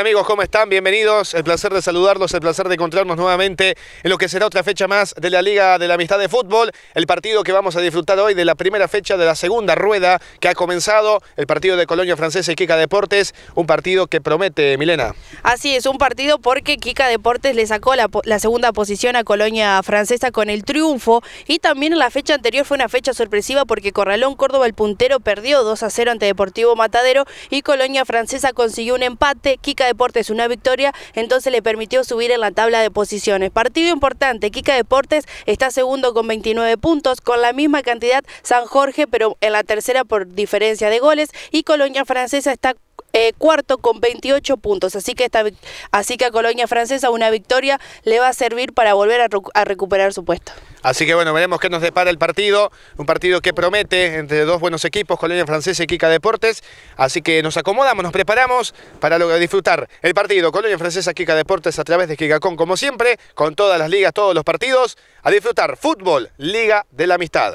amigos, ¿cómo están? Bienvenidos. El placer de saludarlos, el placer de encontrarnos nuevamente en lo que será otra fecha más de la Liga de la Amistad de Fútbol. El partido que vamos a disfrutar hoy de la primera fecha de la segunda rueda que ha comenzado, el partido de Colonia Francesa y Kika Deportes, un partido que promete, Milena. Así es, un partido porque Kika Deportes le sacó la, segunda posición a Colonia Francesa con el triunfo y también la fecha anterior fue una fecha sorpresiva porque Corralón Córdoba, el puntero, perdió 2 a 0 ante Deportivo Matadero y Colonia Francesa consiguió un empate. Kika Deportes una victoria, entonces le permitió subir en la tabla de posiciones. Partido importante, Quica Deportes está segundo con 29 puntos, con la misma cantidad San Jorge, pero en la tercera por diferencia de goles, y Colonia Francesa está eh, cuarto con 28 puntos. Así que, así que a Colonia Francesa una victoria le va a servir para volver a, recuperar su puesto. Así que bueno, veremos qué nos depara el partido, un partido que promete entre dos buenos equipos, Colonia Francesa y Kika Deportes, así que nos acomodamos, nos preparamos para disfrutar el partido Colonia Francesa Kika Deportes a través de Gigacón, como siempre, con todas las ligas, todos los partidos, a disfrutar fútbol, Liga de la Amistad.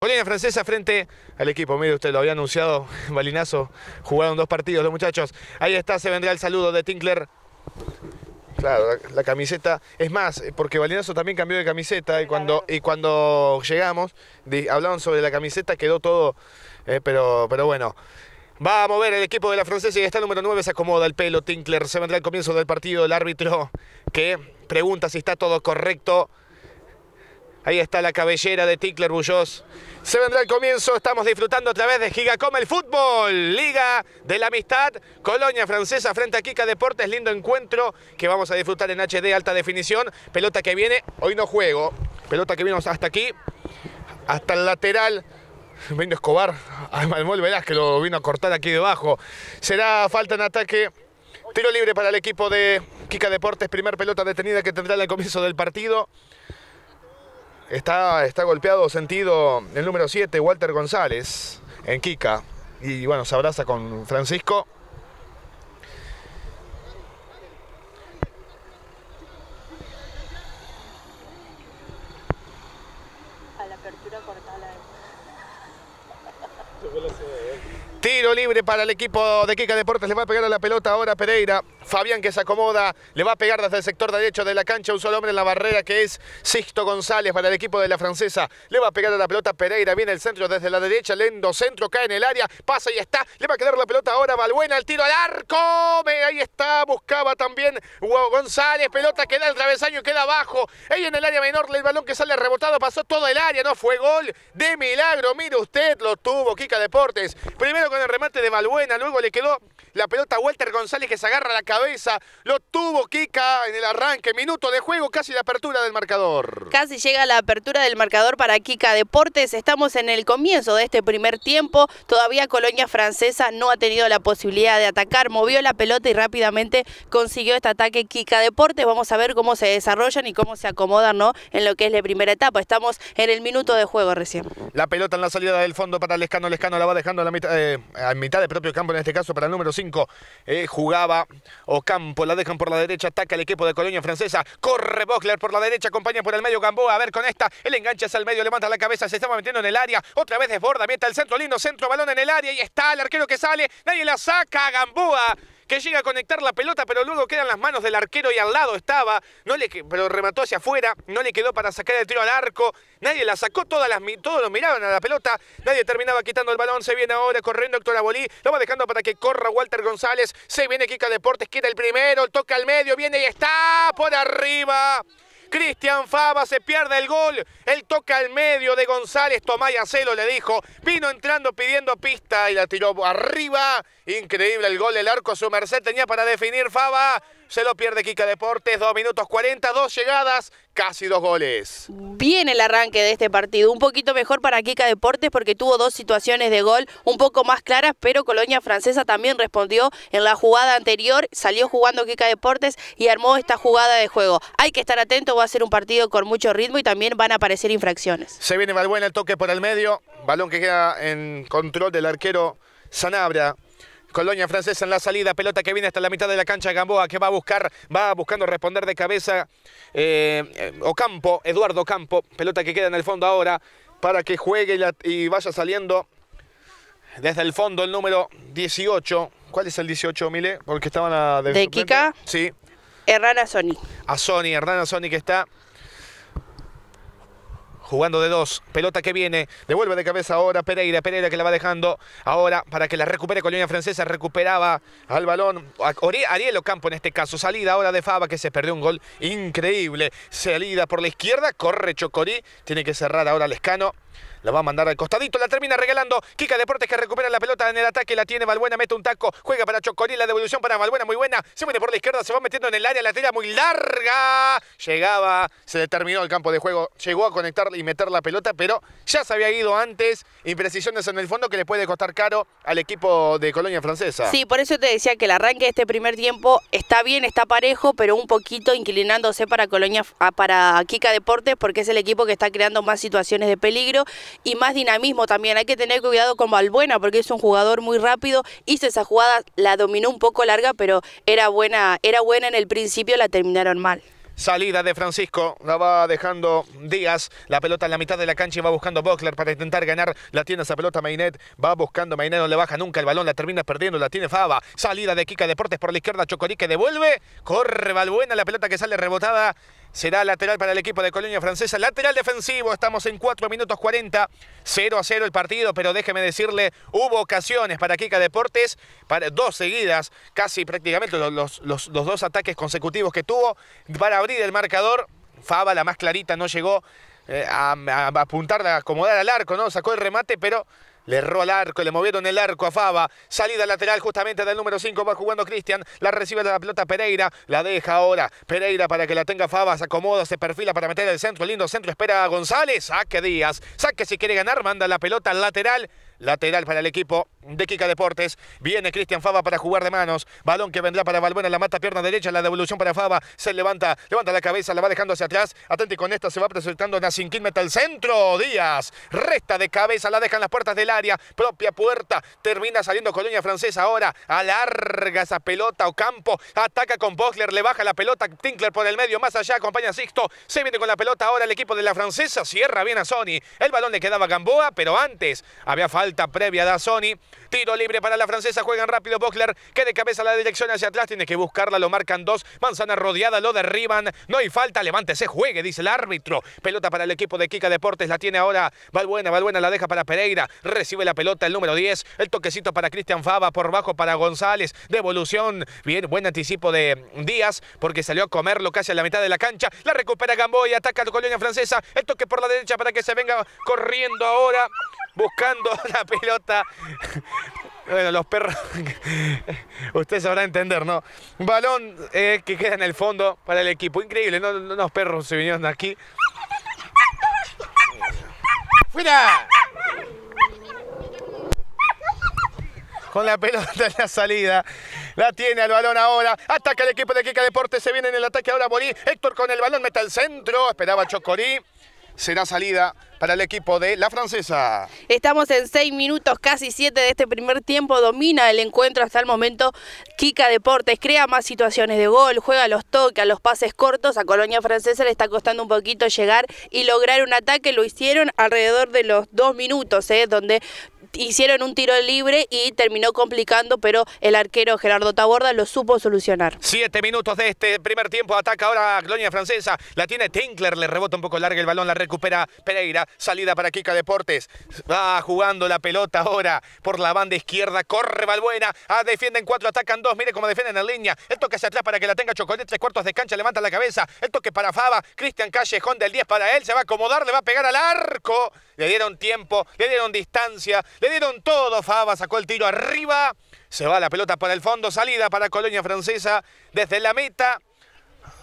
Bolivia Francesa frente al equipo, mire usted, lo había anunciado, Balinazo, jugaron dos partidos los muchachos. Ahí está, se vendrá el saludo de Tinkler. Claro, la, camiseta, es más, eh, porque Balinazo también cambió de camiseta y cuando, y cuando llegamos hablaron hablaban sobre la camiseta, quedó todo, eh, pero, pero bueno. Va a mover el equipo de la francesa y está el número 9, se acomoda el pelo Tinkler, se vendrá el comienzo del partido, el árbitro que pregunta si está todo correcto. Ahí está la cabellera de Tickler Bullos. Se vendrá el comienzo, estamos disfrutando otra vez de Gigacom el fútbol. Liga de la Amistad, Colonia Francesa frente a Kika Deportes. Lindo encuentro que vamos a disfrutar en HD alta definición. Pelota que viene, hoy no juego. Pelota que vino hasta aquí, hasta el lateral. Vino Escobar, Malmol verás que lo vino a cortar aquí debajo. Será falta en ataque. Tiro libre para el equipo de Kika Deportes. Primer pelota detenida que tendrá en el comienzo del partido. Está, está golpeado sentido el número 7, Walter González, en Kika. Y bueno, se abraza con Francisco. Tiro libre para el equipo de Kika Deportes. Le va a pegar a la pelota ahora Pereira. Fabián que se acomoda. Le va a pegar desde el sector derecho de la cancha. Un solo hombre en la barrera que es Sisto González para el equipo de la francesa. Le va a pegar a la pelota Pereira. Viene el centro desde la derecha. Lendo centro. Cae en el área. Pasa y está. Le va a quedar la pelota ahora Balbuena. El tiro al arco. Ahí está. Buscaba también González. Pelota queda el travesaño. Queda abajo. Ahí en el área menor. El balón que sale rebotado. Pasó todo el área. No fue gol. De milagro. Mire usted. Lo tuvo Kika Deportes. Primero con el remate de Balbuena, luego le quedó la pelota a Walter González que se agarra la cabeza. Lo tuvo Kika en el arranque. Minuto de juego, casi la apertura del marcador. Casi llega la apertura del marcador para Kika Deportes. Estamos en el comienzo de este primer tiempo. Todavía Colonia Francesa no ha tenido la posibilidad de atacar. Movió la pelota y rápidamente consiguió este ataque Kika Deportes. Vamos a ver cómo se desarrollan y cómo se acomodan ¿no? en lo que es la primera etapa. Estamos en el minuto de juego recién. La pelota en la salida del fondo para Lescano. Lescano la va dejando a la mitad. Eh, a mitad del propio campo, en este caso para el número 5, eh, jugaba Ocampo, la dejan por la derecha, ataca el equipo de Colonia Francesa, corre Bockler por la derecha, acompaña por el medio Gamboa, a ver con esta, el engancha hacia el medio, levanta la cabeza, se está metiendo en el área, otra vez borda mete el centro lindo, centro, balón en el área, y está el arquero que sale, nadie la saca, Gamboa que llega a conectar la pelota, pero luego quedan las manos del arquero y al lado estaba, no le, pero remató hacia afuera, no le quedó para sacar el tiro al arco, nadie la sacó, todas todos lo miraban a la pelota, nadie terminaba quitando el balón, se viene ahora corriendo Héctor Abolí, lo va dejando para que corra Walter González, se viene Kika Deportes, queda el primero, toca al medio, viene y está por arriba. Cristian Fava se pierde el gol. El toca al medio de González. Tomaya Celo le dijo. Vino entrando pidiendo pista y la tiró arriba. Increíble el gol. El arco su merced tenía para definir Fava. Se lo pierde Kika Deportes, 2 minutos 40, dos llegadas, casi dos goles. viene el arranque de este partido, un poquito mejor para Kika Deportes porque tuvo dos situaciones de gol un poco más claras, pero Colonia Francesa también respondió en la jugada anterior, salió jugando Kika Deportes y armó esta jugada de juego. Hay que estar atento, va a ser un partido con mucho ritmo y también van a aparecer infracciones. Se viene Balbuena el toque por el medio, balón que queda en control del arquero Sanabria. Colonia Francesa en la salida, pelota que viene hasta la mitad de la cancha, Gamboa que va a buscar, va buscando responder de cabeza eh, eh, Ocampo, Eduardo Ocampo, pelota que queda en el fondo ahora para que juegue y, vaya saliendo desde el fondo el número 18. ¿Cuál es el 18, Mile? Porque estaban a... ¿De, ¿De Kika? Sí. Hernán Azoni. Sony Hernán Azoni que está jugando de dos. Pelota que viene, devuelve de cabeza ahora Pereira. Pereira que la va dejando ahora para que la recupere Colonia Francesa. Recuperaba al balón Ariel Ocampo en este caso. Salida ahora de Fava que se perdió un gol increíble. Salida por la izquierda, corre Chocorí. Tiene que cerrar ahora Lescano. La va a mandar al costadito, la termina regalando. Kika Deportes que recupera la pelota en el ataque, la tiene Valbuena, mete un taco, juega para Chocorí, la devolución para Malbuena muy buena. Se viene por la izquierda, se va metiendo en el área, la tira muy larga. Llegaba, se determinó el campo de juego, llegó a conectar y meter la pelota, pero ya se había ido antes. Imprecisiones en el fondo que le puede costar caro al equipo de Colonia Francesa. Sí, por eso te decía que el arranque de este primer tiempo está bien, está parejo, pero un poquito inclinándose para Colonia, ah, para Kika Deportes, porque es el equipo que está creando más situaciones de peligro y más dinamismo también. Hay que tener cuidado con Balbuena porque es un jugador muy rápido. Hizo esa jugada, la dominó un poco larga, pero era buena, era buena en el principio, la terminaron mal. Salida de Francisco, la va dejando Díaz, la pelota en la mitad de la cancha y va buscando Bockler para intentar ganar, la tiene esa pelota Mainet, va buscando Mainet, no le baja nunca el balón, la termina perdiendo, la tiene Fava, salida de Kika Deportes por la izquierda, que devuelve, corre Balbuena, la pelota que sale rebotada Será lateral para el equipo de Colonia Francesa. Lateral defensivo. Estamos en 4 minutos 40. 0 a 0 el partido. Pero déjeme decirle, hubo ocasiones para Kika Deportes. Para dos seguidas. Casi prácticamente los, dos ataques consecutivos que tuvo. Para abrir el marcador. Faba, la más clarita, no llegó eh, a, a apuntar, a acomodar al arco. no Sacó el remate, pero le erró el arco, le movieron el arco a Faba. Salida lateral justamente del número 5. Va jugando Cristian. La recibe la pelota Pereira. La deja ahora Pereira para que la tenga Fava, Se acomoda, se perfila para meter el centro. lindo centro espera a González. Saque Díaz. Saque si quiere ganar. Manda la pelota lateral. Lateral para el equipo de Kika Deportes. Viene Cristian Fava para jugar de manos. Balón que vendrá para Balbuena. La mata pierna derecha. La devolución para Fava. Se levanta. Levanta la cabeza. La va dejando hacia atrás. Atente con esta. Se va presentando Nassim meta el centro. Díaz. Resta de cabeza. La dejan las puertas del área. Propia puerta. Termina saliendo Colonia Francesa ahora. Alarga esa pelota. Ocampo. Ataca con Bosler. Le baja la pelota. Tinkler por el medio. Más allá. Acompaña Sixto. Se viene con la pelota ahora el equipo de la Francesa. Cierra bien a Sony. El balón le quedaba a Gamboa. Pero antes había falta previa de Sony. Tiro libre para la francesa. Juegan rápido Bockler. Que de cabeza la dirección hacia atrás. Tiene que buscarla. Lo marcan dos. Manzana rodeada. Lo derriban. No hay falta. se Juegue, dice el árbitro. Pelota para el equipo de Kika Deportes. La tiene ahora Valbuena. Valbuena la deja para Pereira. Recibe la pelota el número 10. El toquecito para Cristian Fava. Por bajo para González. Devolución. Bien, buen anticipo de Díaz. Porque salió a comerlo casi a la mitad de la cancha. La recupera Gamboy. Ataca a la colonia francesa. El toque por la derecha para que se venga corriendo ahora buscando la pelota. Bueno, los perros, ustedes sabrán entender, ¿no? Balón eh, que queda en el fondo para el equipo. Increíble, ¿no? Unos perros se vinieron de aquí. ¡Fuera! Con la pelota en la salida. La tiene al balón ahora. Ataca el equipo de Kika Deportes. Se viene en el ataque ahora Morí. Héctor con el balón mete al centro. Esperaba Chocorí será salida para el equipo de la francesa. Estamos en seis minutos, casi siete de este primer tiempo. Domina el encuentro hasta el momento. Kika Deportes crea más situaciones de gol, juega los toques, a los pases cortos. A Colonia Francesa le está costando un poquito llegar y lograr un ataque. Lo hicieron alrededor de los dos minutos, ¿eh? donde hicieron un tiro libre y terminó complicando, pero el arquero Gerardo Taborda lo supo solucionar. Siete minutos de este primer tiempo, ataca ahora Colonia Francesa, la tiene Tinkler, le rebota un poco larga el balón, la recupera Pereira, salida para Kika Deportes, va jugando la pelota ahora por la banda izquierda, corre Balbuena, ah, defienden cuatro, atacan dos, mire cómo defienden en línea, el toque hacia atrás para que la tenga Chocolate, tres cuartos de cancha, levanta la cabeza, el toque para Fava, Cristian Callejón del 10 para él, se va a acomodar, le va a pegar al arco, le dieron tiempo, le dieron distancia, le dieron todo, Fava sacó el tiro arriba. Se va la pelota para el fondo, salida para Colonia Francesa desde la meta.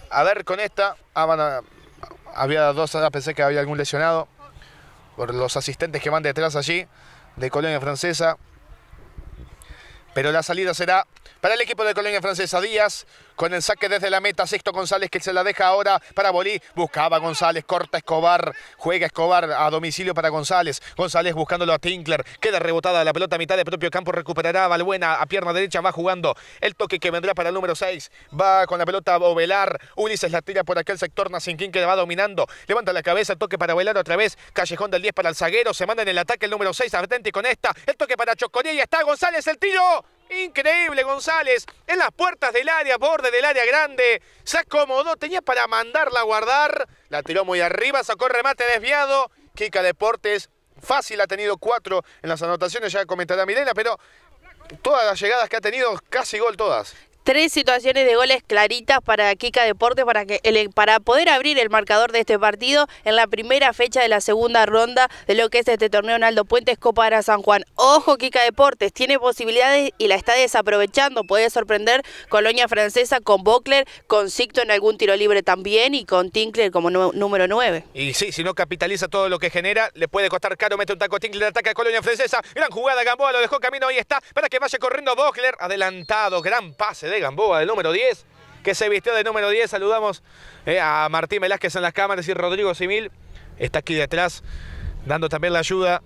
A ver, con esta, ah, había dos, ah, pensé que había algún lesionado por los asistentes que van detrás allí de Colonia Francesa. Pero la salida será para el equipo de Colonia Francesa Díaz con el saque desde la meta. Sexto González que se la deja ahora para Bolí. Buscaba González, corta Escobar, juega Escobar a domicilio para González. González buscándolo a Tinkler. Queda rebotada la pelota a mitad de propio campo. Recuperará a Balbuena a pierna derecha. Va jugando el toque que vendrá para el número 6. Va con la pelota a Ovelar. Ulises la tira por aquel sector. Nacinquín que la va dominando. Levanta la cabeza, toque para Ovelar otra vez. Callejón del 10 para el zaguero. Se manda en el ataque el número 6. Atente con esta. El toque para Chocoría y está González el tiro. Increíble González, en las puertas del área, borde del área grande, se acomodó, tenía para mandarla a guardar, la tiró muy arriba, sacó remate desviado, Kika Deportes, fácil ha tenido cuatro en las anotaciones, ya comentará Milena, pero todas las llegadas que ha tenido, casi gol todas tres situaciones de goles claritas para Kika Deportes para que para poder abrir el marcador de este partido en la primera fecha de la segunda ronda de lo que es este torneo Naldo Puentes Copa para San Juan. Ojo Kika Deportes tiene posibilidades y la está desaprovechando, puede sorprender Colonia Francesa con Bockler, con Sicto en algún tiro libre también y con Tinkler como número 9. Y sí, si no capitaliza todo lo que genera, le puede costar caro, meter un taco Tinkler, ataque a Colonia Francesa, gran jugada Gamboa, lo dejó camino, ahí está, para que vaya corriendo Bockler, adelantado, gran pase de de Gamboa, del número 10, que se vistió de número 10. Saludamos eh, a Martín Velázquez en las cámaras y Rodrigo Simil está aquí detrás, dando también la ayuda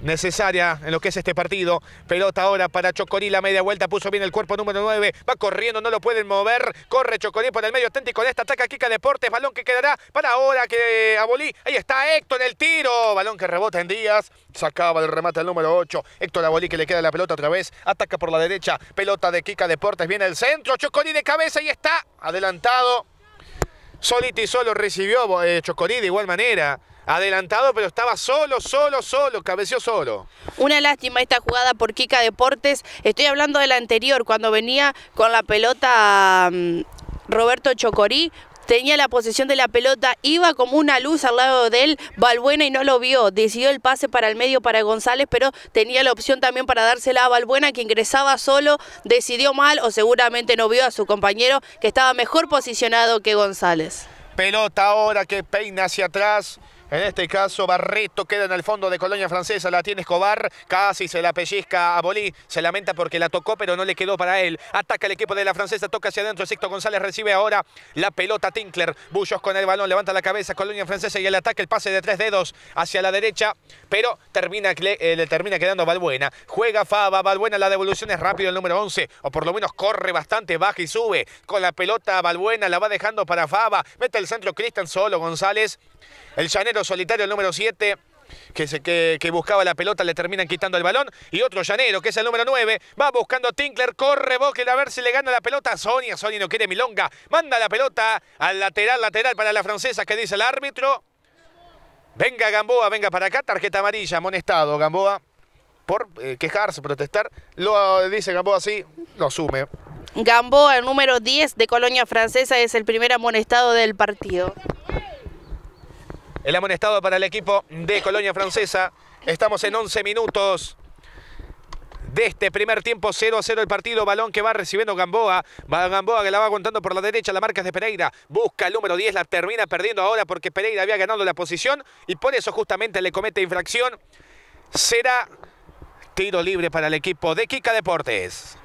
necesaria en lo que es este partido. Pelota ahora para Chocorí, la media vuelta, puso bien el cuerpo número 9, va corriendo, no lo pueden mover, corre Chocorí por el medio auténtico de esta ataca Kika Deportes, balón que quedará para ahora que Abolí, ahí está Héctor en el tiro, balón que rebota en Díaz, sacaba el remate al número 8, Héctor Abolí que le queda la pelota otra vez, ataca por la derecha, pelota de Kika Deportes, viene el centro, Chocorí de cabeza y está adelantado. Soliti solo recibió eh, Chocorí de igual manera adelantado, pero estaba solo, solo, solo, cabeció solo. Una lástima esta jugada por Kika Deportes. Estoy hablando de la anterior, cuando venía con la pelota mm, Roberto Chocorí. Tenía la posesión de la pelota, iba como una luz al lado de él, Balbuena y no lo vio. Decidió el pase para el medio para González, pero tenía la opción también para dársela a Balbuena, que ingresaba solo, decidió mal o seguramente no vio a su compañero, que estaba mejor posicionado que González. Pelota ahora que peina hacia atrás. En este caso, Barreto queda en el fondo de Colonia Francesa. La tiene Escobar. Casi se la pellizca a Bolí. Se lamenta porque la tocó, pero no le quedó para él. Ataca el equipo de la Francesa. Toca hacia adentro. Sixto González recibe ahora la pelota. Tinkler. Bullos con el balón. Levanta la cabeza. Colonia Francesa y el ataque. El pase de tres dedos hacia la derecha. Pero termina, eh, le termina quedando Balbuena. Juega Fava, Balbuena. La devolución es rápido el número 11. O por lo menos corre bastante. Baja y sube. Con la pelota Balbuena. La va dejando para Fava, Mete el centro Cristian solo. González. El llanero solitario, el número 7. Que, buscaba la pelota, le terminan quitando el balón. Y otro llanero, que es el número 9, va buscando Tinkler, corre boque a ver si le gana la pelota a Sonia. Sonia no quiere Milonga, manda la pelota al lateral, lateral para la francesa, que dice el árbitro. Venga Gamboa, venga para acá, tarjeta amarilla, amonestado Gamboa por eh, quejarse, protestar. Lo eh, dice Gamboa así, lo asume. Gamboa, el número 10 de Colonia Francesa, es el primer amonestado del partido. El amonestado para el equipo de Colonia Francesa. Estamos en 11 minutos de este primer tiempo 0 a 0 el partido, balón que va recibiendo Gamboa, va Gamboa que la va aguantando por la derecha, la marca es de Pereira, busca el número 10, la termina perdiendo ahora porque Pereira había ganado la posición y por eso justamente le comete infracción. Será tiro libre para el equipo de Kika Deportes.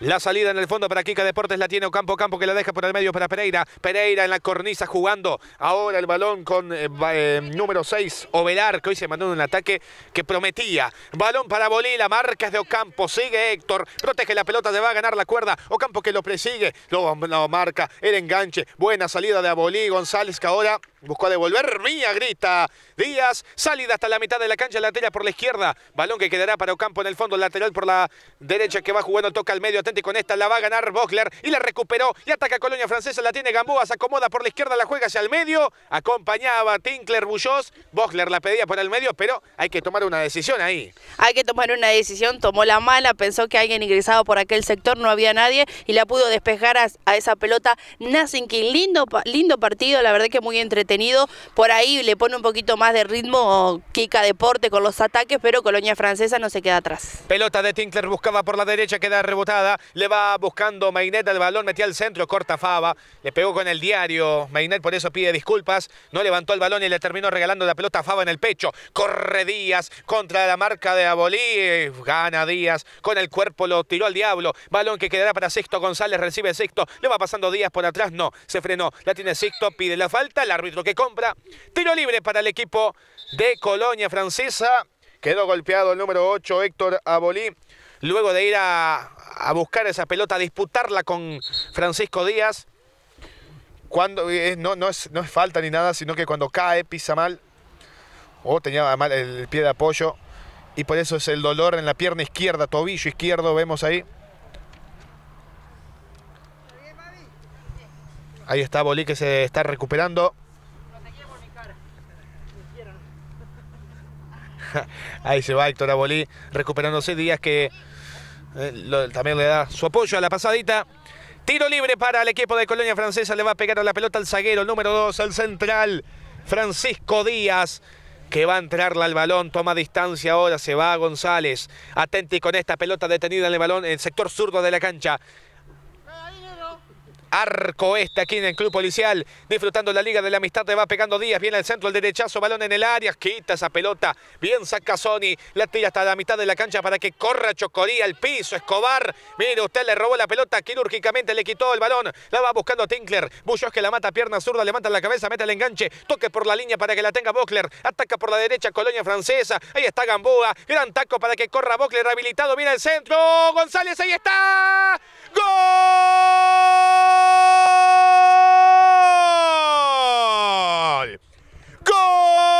La salida en el fondo para Kika Deportes la tiene Ocampo Campo que la deja por el medio para Pereira. Pereira en la cornisa jugando. Ahora el balón con eh, eh, número 6, Ovelar, que hoy se mandó un ataque que prometía. Balón para marca es de Ocampo. Sigue Héctor, protege la pelota, se va a ganar la cuerda. Ocampo que lo persigue, lo, marca, el enganche. Buena salida de Abolí González que ahora Buscó devolver, Mía grita. Díaz, salida hasta la mitad de la cancha, lateral por la izquierda. Balón que quedará para Ocampo en el fondo, lateral por la derecha que va jugando, toca al medio, atento con esta la va a ganar Bogler y la recuperó. Y ataca Colonia Francesa, la tiene Gamboa, se acomoda por la izquierda, la juega hacia el medio. Acompañaba Tinkler Bullós, Bogler la pedía por el medio, pero hay que tomar una decisión ahí. Hay que tomar una decisión, tomó la mala, pensó que alguien ingresado por aquel sector, no había nadie y la pudo despejar a, esa pelota Nazinkin. Lindo, lindo partido, la verdad que muy entretenido tenido, Por ahí le pone un poquito más de ritmo Kika Deporte con los ataques, pero Colonia Francesa no se queda atrás. Pelota de Tinkler buscaba por la derecha, queda rebotada. Le va buscando Mainet el balón, metía al centro, corta Fava. Le pegó con el diario. Mainet por eso pide disculpas. No levantó el balón y le terminó regalando la pelota a Fava en el pecho. Corre Díaz contra la marca de Abolí. Gana Díaz con el cuerpo, lo tiró al diablo. Balón que quedará para Sexto González, recibe Sexto, Le va pasando Díaz por atrás, no, se frenó. La tiene Sexto pide la falta, el árbitro que compra. Tiro libre para el equipo de Colonia Francesa. Quedó golpeado el número 8 Héctor Abolí. Luego de ir a, a buscar esa pelota, a disputarla con Francisco Díaz. Cuando, eh, no, no, es, falta ni nada, sino que cuando cae pisa mal. O tenía mal el pie de apoyo. Y por eso es el dolor en la pierna izquierda, tobillo izquierdo, vemos ahí. Ahí está Bolí que se está recuperando. Ahí se va Héctor Abolí recuperándose. Díaz que eh, también le da su apoyo a la pasadita. Tiro libre para el equipo de Colonia Francesa. Le va a pegar a la pelota al zaguero número 2, al central, Francisco Díaz. Que va a entrarla al balón, toma distancia ahora, se va González. Atenti con esta pelota detenida en el balón, en el sector zurdo de la cancha. Arco este aquí en el club policial. Disfrutando la liga de la amistad. Le va pegando Díaz. Viene al centro el derechazo. Balón en el área. Quita esa pelota. Bien saca Sony. La tira hasta la mitad de la cancha para que corra Chocoría al piso. Escobar. Mire, usted le robó la pelota quirúrgicamente. Le quitó el balón. La va buscando Tinkler. Bullos que la mata. Pierna zurda. Levanta la cabeza. Mete el enganche. Toque por la línea para que la tenga Bockler. Ataca por la derecha Colonia Francesa. Ahí está Gamboa. Gran taco para que corra Bockler. Habilitado. Mira el centro. González. Ahí está. 골! 골!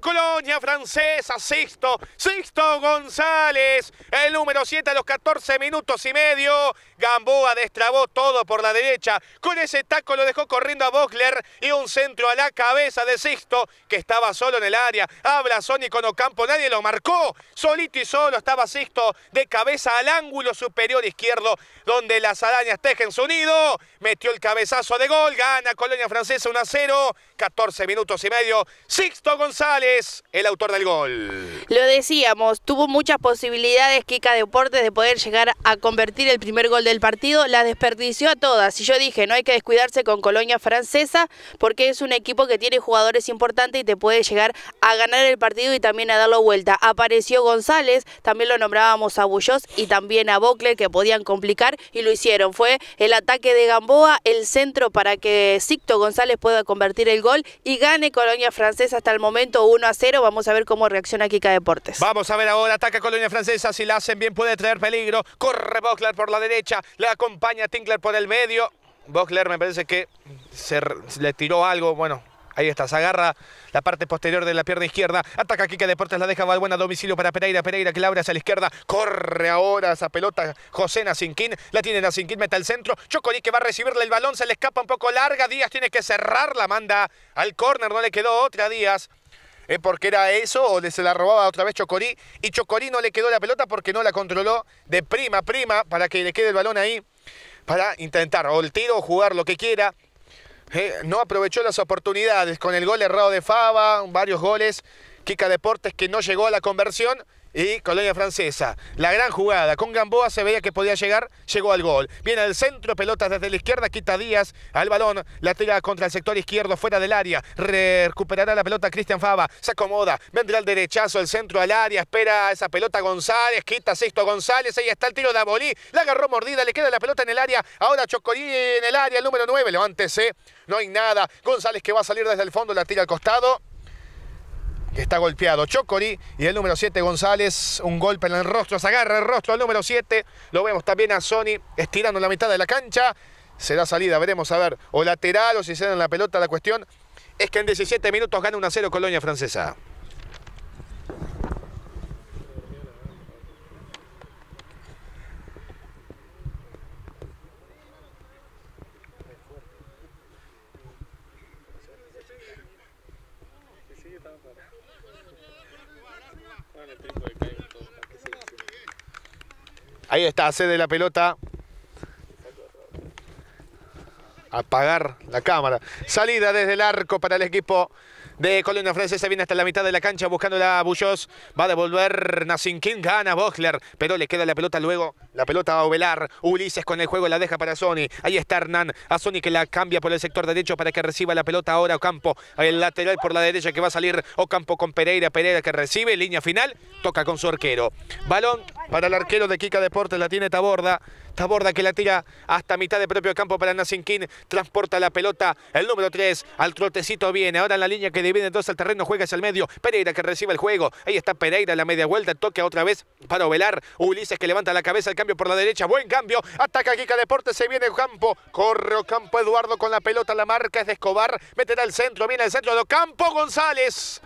Colonia Francesa, Sixto, Sixto González, el número 7 a los 14 minutos y medio. Gamboa destrabó todo por la derecha. Con ese taco lo dejó corriendo a Bockler y un centro a la cabeza de Sixto, que estaba solo en el área. Habla Sony con Ocampo, nadie lo marcó. Solito y solo estaba Sixto de cabeza al ángulo superior izquierdo, donde las arañas tejen su nido. Metió el cabezazo de gol, gana Colonia Francesa 1 a 0, 14 minutos y medio. Sixto González el autor del gol. Lo decíamos, tuvo muchas posibilidades Kika Deportes de poder llegar a convertir el primer gol del partido, la desperdició a todas. Y yo dije, no hay que descuidarse con Colonia Francesa porque es un equipo que tiene jugadores importantes y te puede llegar a ganar el partido y también a darlo vuelta. Apareció González, también lo nombrábamos a Bullos y también a Bocler que podían complicar y lo hicieron. Fue el ataque de Gamboa, el centro para que Sicto González pueda convertir el gol y gane Colonia Francesa hasta el momento 1 1 a 0. Vamos a ver cómo reacciona Kika Deportes. Vamos a ver ahora, ataca Colonia Francesa. Si la hacen bien puede traer peligro. Corre Boxler por la derecha, le acompaña Tinkler por el medio. Boxler, me parece que se, le tiró algo, bueno, Ahí está, se agarra la parte posterior de la pierna izquierda. Ataca Kika Deportes, la deja Balbuena a domicilio para Pereira. Pereira que la abre hacia la izquierda. Corre ahora esa pelota José Nacinquín. La tiene Nacinquín, mete al centro. Chocolí que va a recibirle el balón, se le escapa un poco larga. Díaz tiene que cerrar, la manda al córner, no le quedó otra Díaz. ¿Eh? porque era eso, o le se la robaba otra vez Chocorí, y Chocorí no le quedó la pelota porque no la controló de prima a prima para que le quede el balón ahí, para intentar o el tiro o jugar lo que quiera. ¿Eh? no aprovechó las oportunidades con el gol errado de Fava, varios goles, Kika Deportes que no llegó a la conversión y Colonia Francesa. La gran jugada. Con Gamboa se veía que podía llegar, llegó al gol. Viene al centro, pelotas desde la izquierda, quita Díaz al balón, la tira contra el sector izquierdo, fuera del área. Recuperará la pelota Cristian Fava, se acomoda, vendrá al derechazo, el centro al área, espera esa pelota González, quita Sexto González, ahí está el tiro de Abolí, la agarró mordida, le queda la pelota en el área, ahora Chocorí en el área, el número 9, levántese, no hay nada. González que va a salir desde el fondo, la tira al costado está golpeado. Chocori y el número 7 González, un golpe en el rostro, se agarra el rostro al número 7. Lo vemos también a Sony estirando la mitad de la cancha. Será salida, veremos a ver, o lateral o si se dan la pelota. La cuestión es que en 17 minutos gana 1 0 Colonia Francesa. Ahí está, de la pelota. Apagar la cámara. Salida desde el arco para el equipo de Colonia Francesa. Viene hasta la mitad de la cancha buscando la Bullos. Va a devolver Nasinkin. Gana Bochler. Pero le queda la pelota luego. La pelota a Ovelar. Ulises con el juego la deja para Sony. Ahí está Hernán. A Sony que la cambia por el sector derecho para que reciba la pelota ahora Ocampo. El lateral por la derecha que va a salir Ocampo con Pereira. Pereira que recibe. Línea final. Toca con su arquero. Balón para el arquero de Kika Deportes. La tiene Taborda. Aborda borda que la tira hasta mitad de propio campo para Nassim Transporta la pelota el número 3 al trotecito viene. Ahora en la línea que divide dos el terreno juega hacia el medio. Pereira que recibe el juego. Ahí está Pereira la media vuelta. Toca otra vez para Ovelar. Ulises que levanta la cabeza. El cambio por la derecha. Buen cambio. Ataca Kika deporte Se viene campo. Corre campo Eduardo con la pelota. La marca es de Escobar. Meterá el centro. Viene el centro de campo González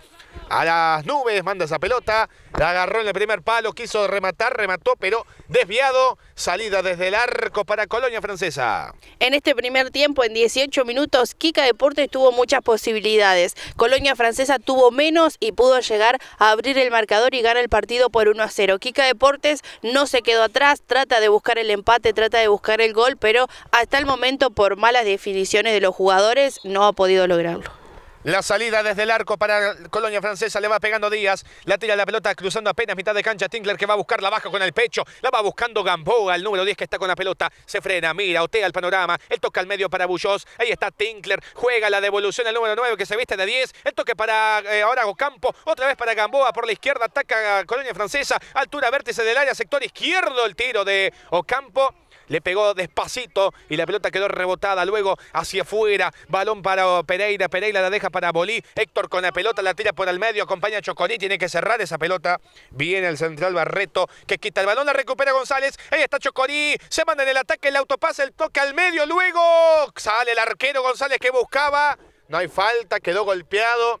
a las nubes, manda esa pelota, la agarró en el primer palo, quiso rematar, remató, pero desviado, salida desde el arco para Colonia Francesa. En este primer tiempo, en 18 minutos, Kika Deportes tuvo muchas posibilidades. Colonia Francesa tuvo menos y pudo llegar a abrir el marcador y gana el partido por 1 a 0. Kika Deportes no se quedó atrás, trata de buscar el empate, trata de buscar el gol, pero hasta el momento, por malas definiciones de los jugadores, no ha podido lograrlo. La salida desde el arco para Colonia Francesa le va pegando Díaz. La tira la pelota cruzando apenas mitad de cancha. Tinkler que va a buscar la baja con el pecho. La va buscando Gamboa, el número 10 que está con la pelota. Se frena, mira, otea el panorama. El toca al medio para Bullos. Ahí está Tinkler. Juega la devolución al número 9 que se viste de 10. El toque para eh, ahora Ocampo. Otra vez para Gamboa por la izquierda. Ataca a Colonia Francesa. Altura vértice del área, sector izquierdo. El tiro de Ocampo le pegó despacito y la pelota quedó rebotada luego hacia afuera, balón para Pereira, Pereira la deja para Bolí, Héctor con la pelota la tira por el medio, acompaña a tiene que cerrar esa pelota, viene el central Barreto que quita el balón, la recupera González, ahí está Chocorí. se manda en el ataque, el autopasa, el toque al medio, luego sale el arquero González que buscaba, no hay falta, quedó golpeado.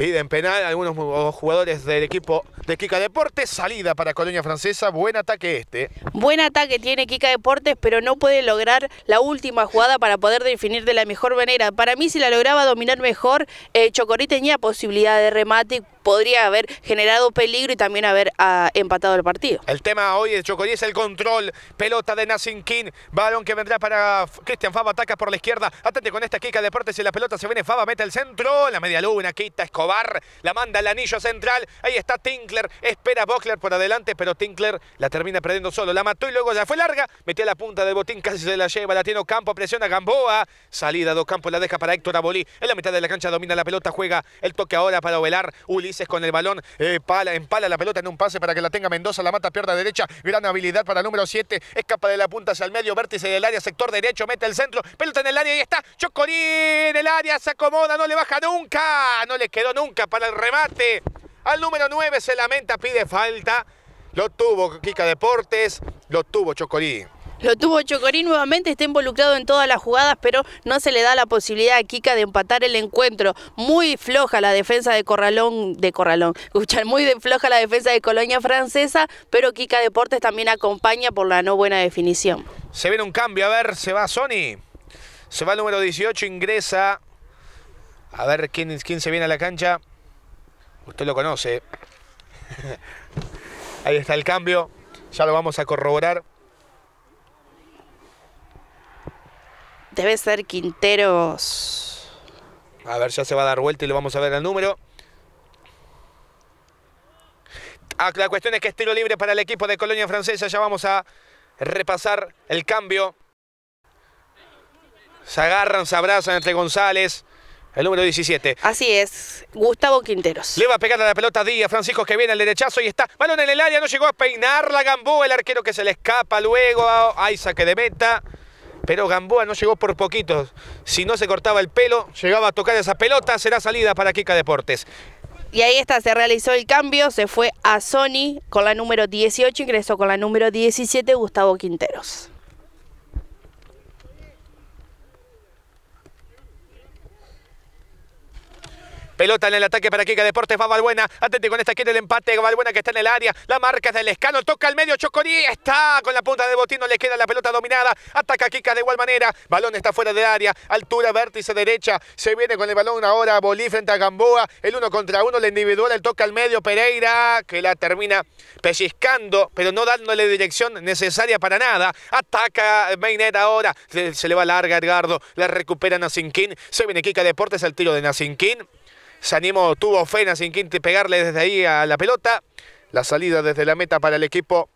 Piden penal algunos jugadores del equipo de Kika Deportes. Salida para Colonia Francesa. Buen ataque este. Buen ataque tiene Kika Deportes, pero no puede lograr la última jugada para poder definir de la mejor manera. Para mí, si la lograba dominar mejor, eh, Chocorí tenía posibilidad de remate podría haber generado peligro y también haber ah, empatado el partido. El tema hoy de Chocorí es el control, pelota de Nassim King, balón que vendrá para Cristian Fava, ataca por la izquierda, atente con esta Kika de y si la pelota se viene Fava, mete el centro, la media luna, quita Escobar, la manda al anillo central, ahí está Tinkler, espera Bockler por adelante, pero Tinkler la termina perdiendo solo, la mató y luego ya fue larga, metió la punta del botín, casi se la lleva, la tiene Ocampo, presiona Gamboa, salida de Ocampo, la deja para Héctor Abolí, en la mitad de la cancha domina la pelota, juega el toque ahora para velar Uli Dices con el balón, eh, empala la pelota en un pase para que la tenga Mendoza, la mata pierda derecha, gran habilidad para el número 7, escapa de la punta hacia el medio, vértice del área, sector derecho, mete el centro, pelota en el área y está en el área se acomoda, no le baja nunca, no le quedó nunca para el remate. Al número 9 se lamenta, pide falta. Lo tuvo Kika Deportes, lo tuvo Chocorí. Lo tuvo Chocorín nuevamente, está involucrado en todas las jugadas, pero no se le da la posibilidad a Kika de empatar el encuentro. Muy floja la defensa de Corralón, de Corralón, escuchar muy floja la defensa de Colonia Francesa, pero Kika Deportes también acompaña por la no buena definición. Se viene un cambio, a ver, se va Sony. Se va el número 18, ingresa. A ver quién, quién se viene a la cancha. Usted lo conoce. Ahí está el cambio. Ya lo vamos a corroborar. Debe ser Quinteros. A ver, ya se va a dar vuelta y lo vamos a ver el número. Ah, la cuestión es que estilo libre para el equipo de Colonia Francesa. Ya vamos a repasar el cambio. Se agarran, se abrazan entre González. El número 17. Así es, Gustavo Quinteros. Le va a pegar la pelota Díaz, Francisco que viene al derechazo y está. Balón en el área, no llegó a peinar la Gambú, el arquero que se le escapa luego. Hay ah, saque de meta. Pero Gamboa no llegó por poquitos. Si no se cortaba el pelo, llegaba a tocar esa pelota, será salida para Kika Deportes. Y ahí está, se realizó el cambio, se fue a Sony con la número 18, ingresó con la número 17 Gustavo Quinteros. Pelota en el ataque para Kika Deportes. Va Valbuena. Atente con esta. Quiere el empate. Valbuena que está en el área. La marca es del escano. Toca al medio. Chocorí está con la punta de botín. le queda la pelota dominada. Ataca Kika de igual manera. Balón está fuera de área. Altura, vértice derecha. Se viene con el balón ahora. Bolí frente a Gamboa. El uno contra uno. La individual. El toca al medio. Pereira que la termina pellizcando. Pero no dándole dirección necesaria para nada. Ataca Mainet ahora. Se, le va larga Edgardo. La recupera a Se viene Kika Deportes al tiro de Nacinquín. Se animó, tuvo Fena sin quinte pegarle desde ahí a la pelota. La salida desde la meta para el equipo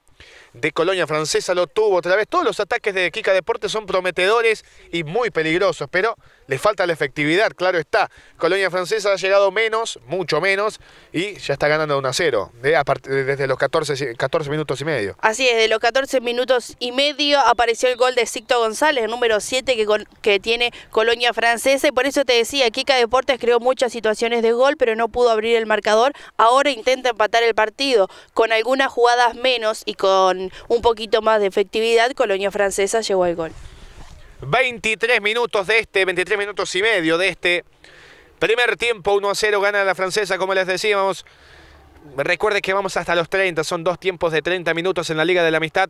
de Colonia Francesa lo tuvo otra vez. Todos los ataques de Kika Deportes son prometedores y muy peligrosos, pero le falta la efectividad, claro está. Colonia Francesa ha llegado menos, mucho menos, y ya está ganando 1 a 0, desde los 14, minutos y medio. Así es, de los 14 minutos y medio apareció el gol de Sicto González, el número 7 que, que tiene Colonia Francesa, y por eso te decía, Kika Deportes creó muchas situaciones de gol, pero no pudo abrir el marcador. Ahora intenta empatar el partido con algunas jugadas menos y con un poquito más de efectividad, Colonia Francesa llegó al gol. 23 minutos de este, 23 minutos y medio de este primer tiempo, 1 a 0 gana la francesa, como les decíamos. Recuerde que vamos hasta los 30, son dos tiempos de 30 minutos en la Liga de la Amistad.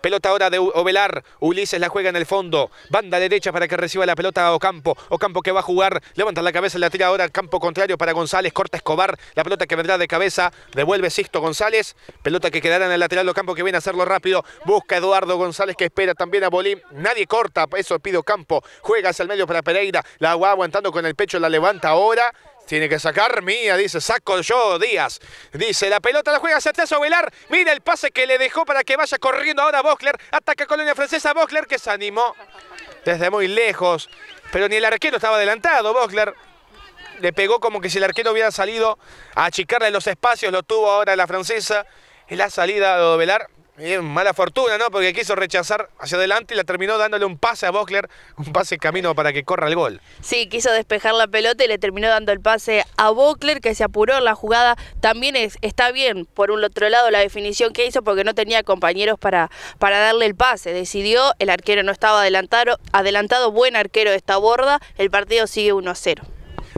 Pelota ahora de Ovelar, Ulises la juega en el fondo, banda derecha para que reciba la pelota a Ocampo, Ocampo que va a jugar, levanta la cabeza, la tira ahora al campo contrario para González, corta Escobar, la pelota que vendrá de cabeza, devuelve Sisto González, pelota que quedará en el lateral Ocampo que viene a hacerlo rápido, busca Eduardo González que espera también a Bolín, nadie corta, eso pide Ocampo, juega hacia el medio para Pereira, la va aguantando con el pecho, la levanta ahora, tiene que sacar Mía, dice, saco yo Díaz. Dice, la pelota la juega Certezo Velar. Mira el pase que le dejó para que vaya corriendo ahora hasta Ataca Colonia Francesa, Boxler, que se animó desde muy lejos. Pero ni el arquero estaba adelantado, boxler Le pegó como que si el arquero hubiera salido a achicarle los espacios, lo tuvo ahora la francesa. en la salida de Velar eh, mala fortuna, ¿no? Porque quiso rechazar hacia adelante y la terminó dándole un pase a Bockler, un pase camino para que corra el gol. Sí, quiso despejar la pelota y le terminó dando el pase a Bockler, que se apuró en la jugada. También está bien, por un otro lado, la definición que hizo porque no tenía compañeros para, para darle el pase. Decidió, el arquero no estaba adelantado, adelantado buen arquero esta borda, el partido sigue 1 a 0.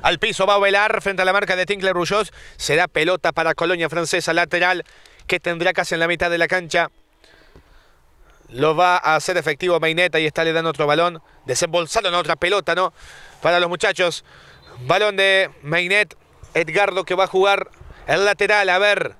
Al piso va a velar frente a la marca de Tinkler Rullos. Será pelota para Colonia Francesa lateral que tendrá casi en la mitad de la cancha. Lo va a hacer efectivo Mainet. y está le dando otro balón. Desembolsaron otra pelota, ¿no? Para los muchachos. Balón de Mainet. Edgardo que va a jugar el lateral. A ver.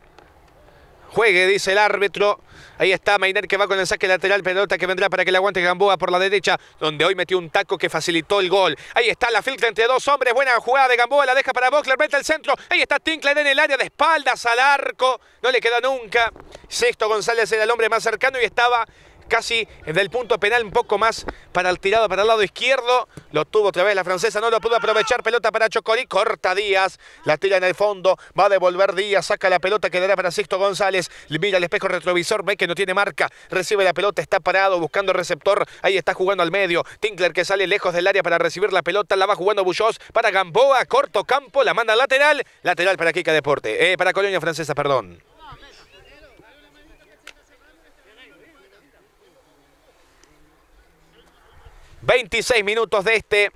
Juegue, dice el árbitro. Ahí está Mainer que va con el saque lateral, pelota que vendrá para que le aguante Gamboa por la derecha, donde hoy metió un taco que facilitó el gol. Ahí está la filtra entre dos hombres, buena jugada de Gamboa, la deja para Boxler, mete al centro. Ahí está Tinkler en el área, de espaldas al arco, no le queda nunca. Sexto González era el hombre más cercano y estaba casi del punto penal, un poco más para el tirado para el lado izquierdo. Lo tuvo otra vez la francesa, no lo pudo aprovechar. Pelota para Chocorí, corta Díaz, la tira en el fondo, va a devolver Díaz, saca la pelota, quedará para Sixto González. Mira el espejo retrovisor, ve que no tiene marca, recibe la pelota, está parado buscando receptor. Ahí está jugando al medio. Tinkler que sale lejos del área para recibir la pelota, la va jugando Bullos para Gamboa, corto campo, la manda lateral, lateral para Kika Deporte, eh, para Colonia Francesa, perdón. 26 minutos de este.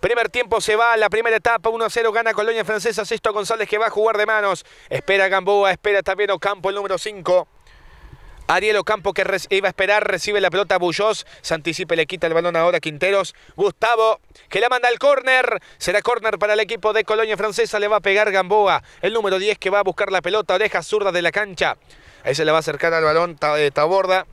Primer tiempo se va, la primera etapa 1-0 gana Colonia Francesa, Sexto González que va a jugar de manos. Espera Gamboa, espera también Ocampo el número 5. Ariel Ocampo que iba a esperar, recibe la pelota Bullós. se anticipa le quita el balón ahora Quinteros. Gustavo que la manda al córner, será córner para el equipo de Colonia Francesa, le va a pegar Gamboa, el número 10 que va a buscar la pelota, oreja zurda de la cancha. Ahí se le va a acercar al balón eh, Taborda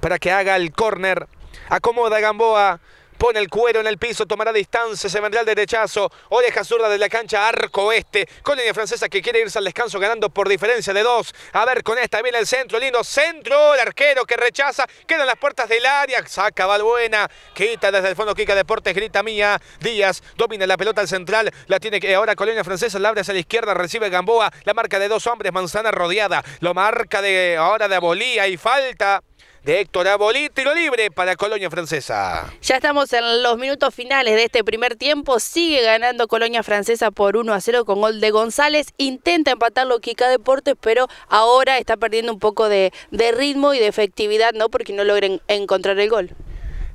para que haga el córner. Acomoda Gamboa. Pone el cuero en el piso, tomará distancia, se vendrá el derechazo. Oreja zurda de la cancha, arco este. Con francesa que quiere irse al descanso ganando por diferencia de dos. A ver, con esta viene el centro, lindo centro. El arquero que rechaza, quedan las puertas del área. Saca Balbuena, quita desde el fondo Kika Deportes, grita mía. Díaz domina la pelota al central. La tiene que ahora colonia francesa, la abre hacia la izquierda, recibe Gamboa. La marca de dos hombres, manzana rodeada. Lo marca de ahora de abolía y falta de Héctor Abolí, tiro libre para Colonia Francesa. Ya estamos en los minutos finales de este primer tiempo, sigue ganando Colonia Francesa por 1 a 0 con gol de González, intenta empatarlo Kika Deportes, pero ahora está perdiendo un poco de, ritmo y de efectividad, ¿no? Porque no logren encontrar el gol.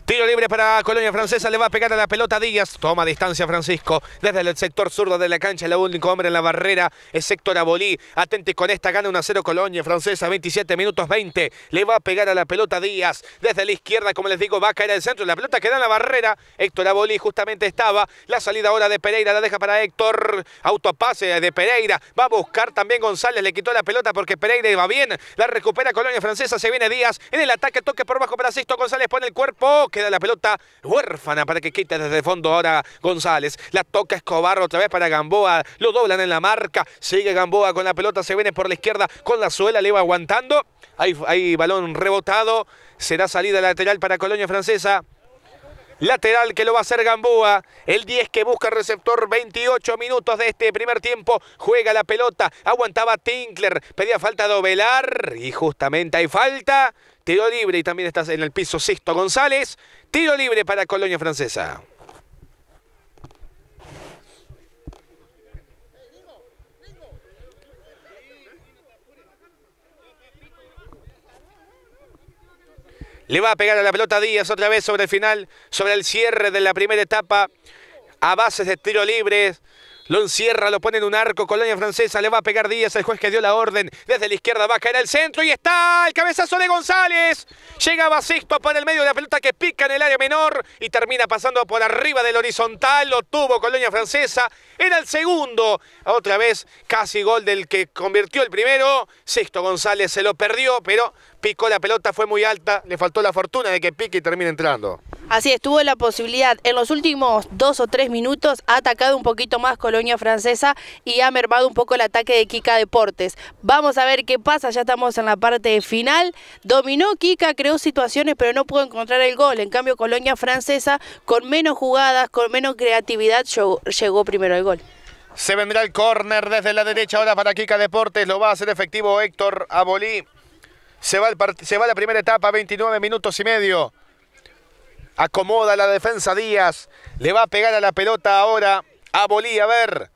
Tiro libre para Colonia Francesa, le va a pegar a la pelota Díaz. Toma distancia Francisco desde el sector zurdo de la cancha, el único hombre en la barrera es Héctor Abolí. Atente con esta, gana 1-0 Colonia Francesa, 27 minutos 20. Le va a pegar a la pelota Díaz desde la izquierda, como les digo, va a caer al centro. La pelota queda en la barrera. Héctor Abolí justamente estaba. La salida ahora de Pereira la deja para Héctor. Autopase de Pereira. Va a buscar también González, le quitó la pelota porque Pereira iba bien. La recupera Colonia Francesa, se viene Díaz en el ataque, toque por bajo para Sisto González, pone el cuerpo queda la pelota huérfana para que quita desde fondo ahora González. La toca Escobar otra vez para Gamboa. Lo doblan en la marca. Sigue Gamboa con la pelota. Se viene por la izquierda con la suela. Le va aguantando. Hay, balón rebotado. Será salida lateral para Colonia Francesa. Lateral que lo va a hacer Gamboa. El 10 que busca el receptor. 28 minutos de este primer tiempo. Juega la pelota. Aguantaba Tinkler. Pedía falta de Y justamente hay falta. Tiro libre y también estás en el piso Sixto González. Tiro libre para Colonia Francesa. Le va a pegar a la pelota Díaz otra vez sobre el final, sobre el cierre de la primera etapa. A bases de tiro libres lo encierra, lo pone en un arco, Colonia Francesa, le va a pegar Díaz, el juez que dio la orden. Desde la izquierda va a caer al centro y está el cabezazo de González. Llegaba Sexto para el medio de la pelota que pica en el área menor y termina pasando por arriba del horizontal. Lo tuvo Colonia Francesa. Era el segundo. Otra vez casi gol del que convirtió el primero. Sexto González se lo perdió, pero picó la pelota, fue muy alta. Le faltó la fortuna de que pique y termine entrando. Así estuvo la posibilidad. En los últimos dos o tres minutos ha atacado un poquito más Colonia Francesa y ha mermado un poco el ataque de Kika Deportes. Vamos a ver qué pasa, ya estamos en la parte final. Dominó Kika, creó situaciones, pero no pudo encontrar el gol. En cambio, Colonia Francesa, con menos jugadas, con menos creatividad, llegó primero el gol. Se vendrá el córner desde la derecha ahora para Kika Deportes. Lo va a hacer efectivo Héctor Abolí. Se va, a se va la primera etapa, 29 minutos y medio. Acomoda la defensa Díaz. Le va a pegar a la pelota ahora a Bolí. A ver.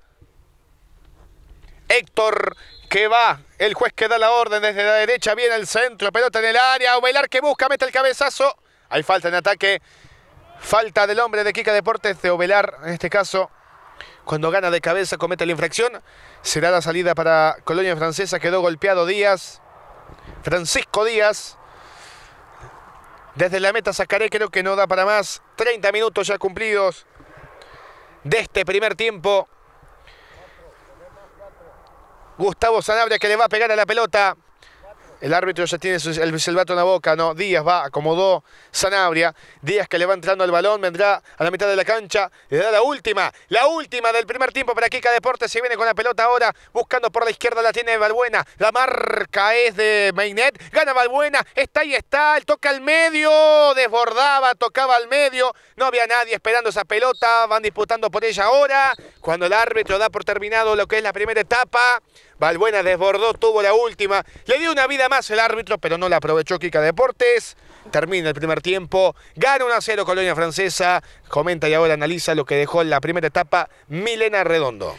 Héctor que va. El juez que da la orden desde la derecha. Viene al centro. Pelota en el área. Ovelar que busca. Mete el cabezazo. Hay falta en ataque. Falta del hombre de Kika Deportes de Ovelar. En este caso, cuando gana de cabeza, comete la infracción. Será la salida para Colonia Francesa. Quedó golpeado Díaz. Francisco Díaz. Desde la meta sacaré, creo que no da para más. 30 minutos ya cumplidos de este primer tiempo. Gustavo Sanabria que le va a pegar a la pelota. El árbitro ya tiene el silbato en la boca, no, Díaz va, acomodó Sanabria, Díaz que le va entrando al balón, vendrá a la mitad de la cancha, le da la última, la última del primer tiempo para Kika Deportes, se viene con la pelota ahora, buscando por la izquierda, la tiene Balbuena, la marca es de Mainet, gana Balbuena, está y está, el toca al medio, desbordaba, tocaba al medio, no había nadie esperando esa pelota, van disputando por ella ahora, cuando el árbitro da por terminado lo que es la primera etapa, Valbuena desbordó, tuvo la última. Le dio una vida más el árbitro, pero no la aprovechó Kika Deportes. Termina el primer tiempo. Gana 1 0 Colonia Francesa comenta y ahora analiza lo que dejó en la primera etapa Milena Redondo.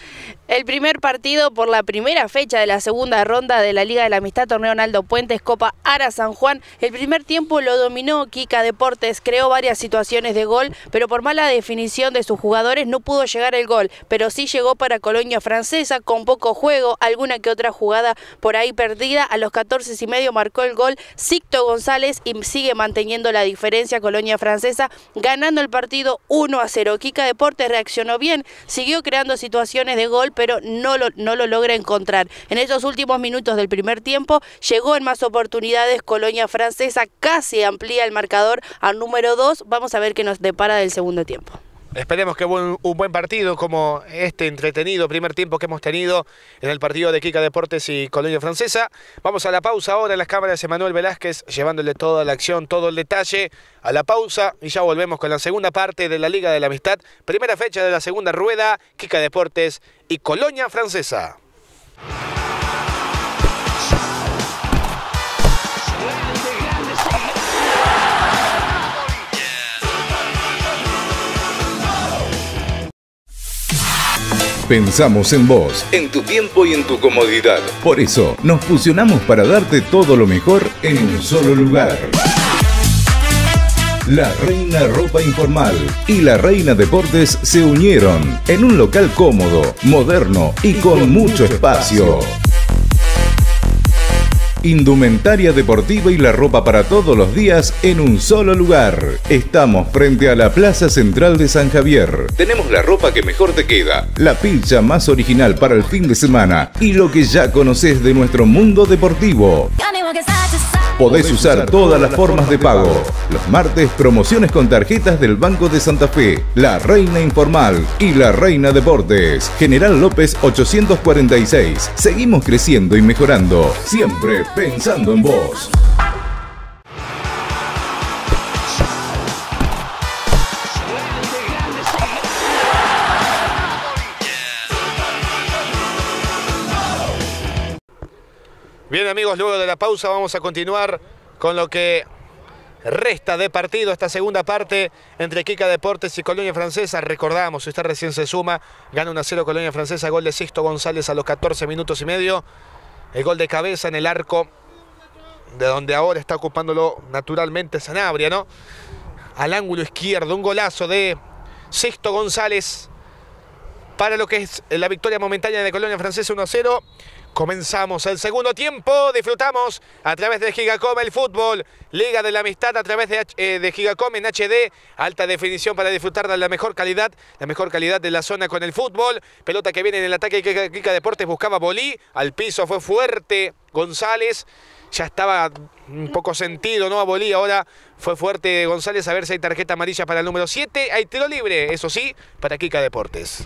El primer partido por la primera fecha de la segunda ronda de la Liga de la Amistad Torneo Naldo Puentes Copa Ara San Juan. El primer tiempo lo dominó Kika Deportes, creó varias situaciones de gol, pero por mala definición de sus jugadores no pudo llegar el gol, pero sí llegó para Colonia Francesa con poco juego, alguna que otra jugada por ahí perdida. A los 14 y medio marcó el gol Sicto González y sigue manteniendo la diferencia Colonia Francesa, ganando el partido 1 a 0. Kika Deportes reaccionó bien, siguió creando situaciones de gol, pero no lo, no lo logra encontrar. En esos últimos minutos del primer tiempo llegó en más oportunidades Colonia Francesa, casi amplía el marcador al número 2. Vamos a ver qué nos depara del segundo tiempo. Esperemos que un, buen partido como este entretenido primer tiempo que hemos tenido en el partido de Kika Deportes y Colonia Francesa. Vamos a la pausa ahora en las cámaras de Manuel Velázquez llevándole toda la acción, todo el detalle a la pausa y ya volvemos con la segunda parte de la Liga de la Amistad. Primera fecha de la segunda rueda, Kika Deportes y Colonia Francesa. Pensamos en vos, en tu tiempo y en tu comodidad. Por eso, nos fusionamos para darte todo lo mejor en un solo lugar. La Reina Ropa Informal y la Reina Deportes se unieron en un local cómodo, moderno y, con, mucho, espacio. Indumentaria deportiva y la ropa para todos los días en un solo lugar. Estamos frente a la Plaza Central de San Javier. Tenemos la ropa que mejor te queda, la pilcha más original para el fin de semana y lo que ya conoces de nuestro mundo deportivo. Podés usar todas las formas de pago. Los martes, promociones con tarjetas del Banco de Santa Fe, La Reina Informal y La Reina Deportes. General López 846. Seguimos creciendo y mejorando, siempre pensando en vos. Bien amigos, luego de la pausa vamos a continuar con lo que resta de partido esta segunda parte entre Kika Deportes y Colonia Francesa. Recordamos, esta recién se suma, gana 1-0 Colonia Francesa, gol de Sixto González a los 14 minutos y medio. El gol de cabeza en el arco, de donde ahora está ocupándolo naturalmente Sanabria, ¿no? Al ángulo izquierdo, un golazo de Sixto González para lo que es la victoria momentánea de Colonia Francesa 1-0. Comenzamos el segundo tiempo, disfrutamos a través de Gigacom el fútbol, Liga de la Amistad a través de, eh, Gigacom en HD, alta definición para disfrutar de la mejor calidad, la mejor calidad de la zona con el fútbol, pelota que viene en el ataque que Kika Deportes buscaba Bolí, al piso fue fuerte González, ya estaba un poco sentido, ¿no? A Bolí, ahora fue fuerte González, a ver si hay tarjeta amarilla para el número 7, hay tiro libre, eso sí, para Kika Deportes.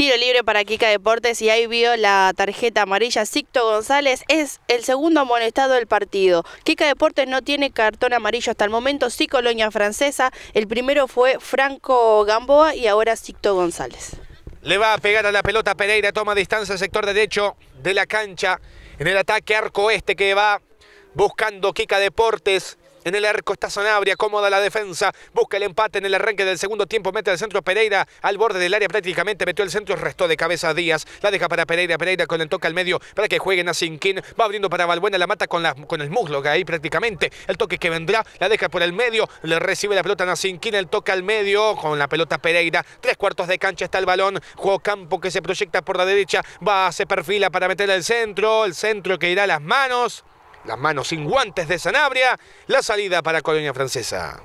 Tiro libre para Kika Deportes y ahí vio la tarjeta amarilla. Sicto González es el segundo amonestado del partido. Kika Deportes no tiene cartón amarillo hasta el momento, sí Colonia Francesa. El primero fue Franco Gamboa y ahora Sicto González. Le va a pegar a la pelota Pereira, toma distancia sector derecho de la cancha en el ataque arco este que va buscando Kika Deportes. En el arco está Sanabria, cómoda la defensa, busca el empate en el arranque del segundo tiempo, mete al centro Pereira, al borde del área prácticamente, metió el centro, restó de cabeza Díaz, la deja para Pereira, Pereira con el toque al medio para que jueguen a va abriendo para Balbuena, la mata con, la, con el muslo ahí prácticamente, el toque que vendrá, la deja por el medio, le recibe la pelota a el toque al medio con la pelota Pereira, tres cuartos de cancha está el balón, juego campo que se proyecta por la derecha, va, se perfila para meter al centro, el centro que irá a las manos. Las manos sin guantes de Sanabria, la salida para Colonia Francesa.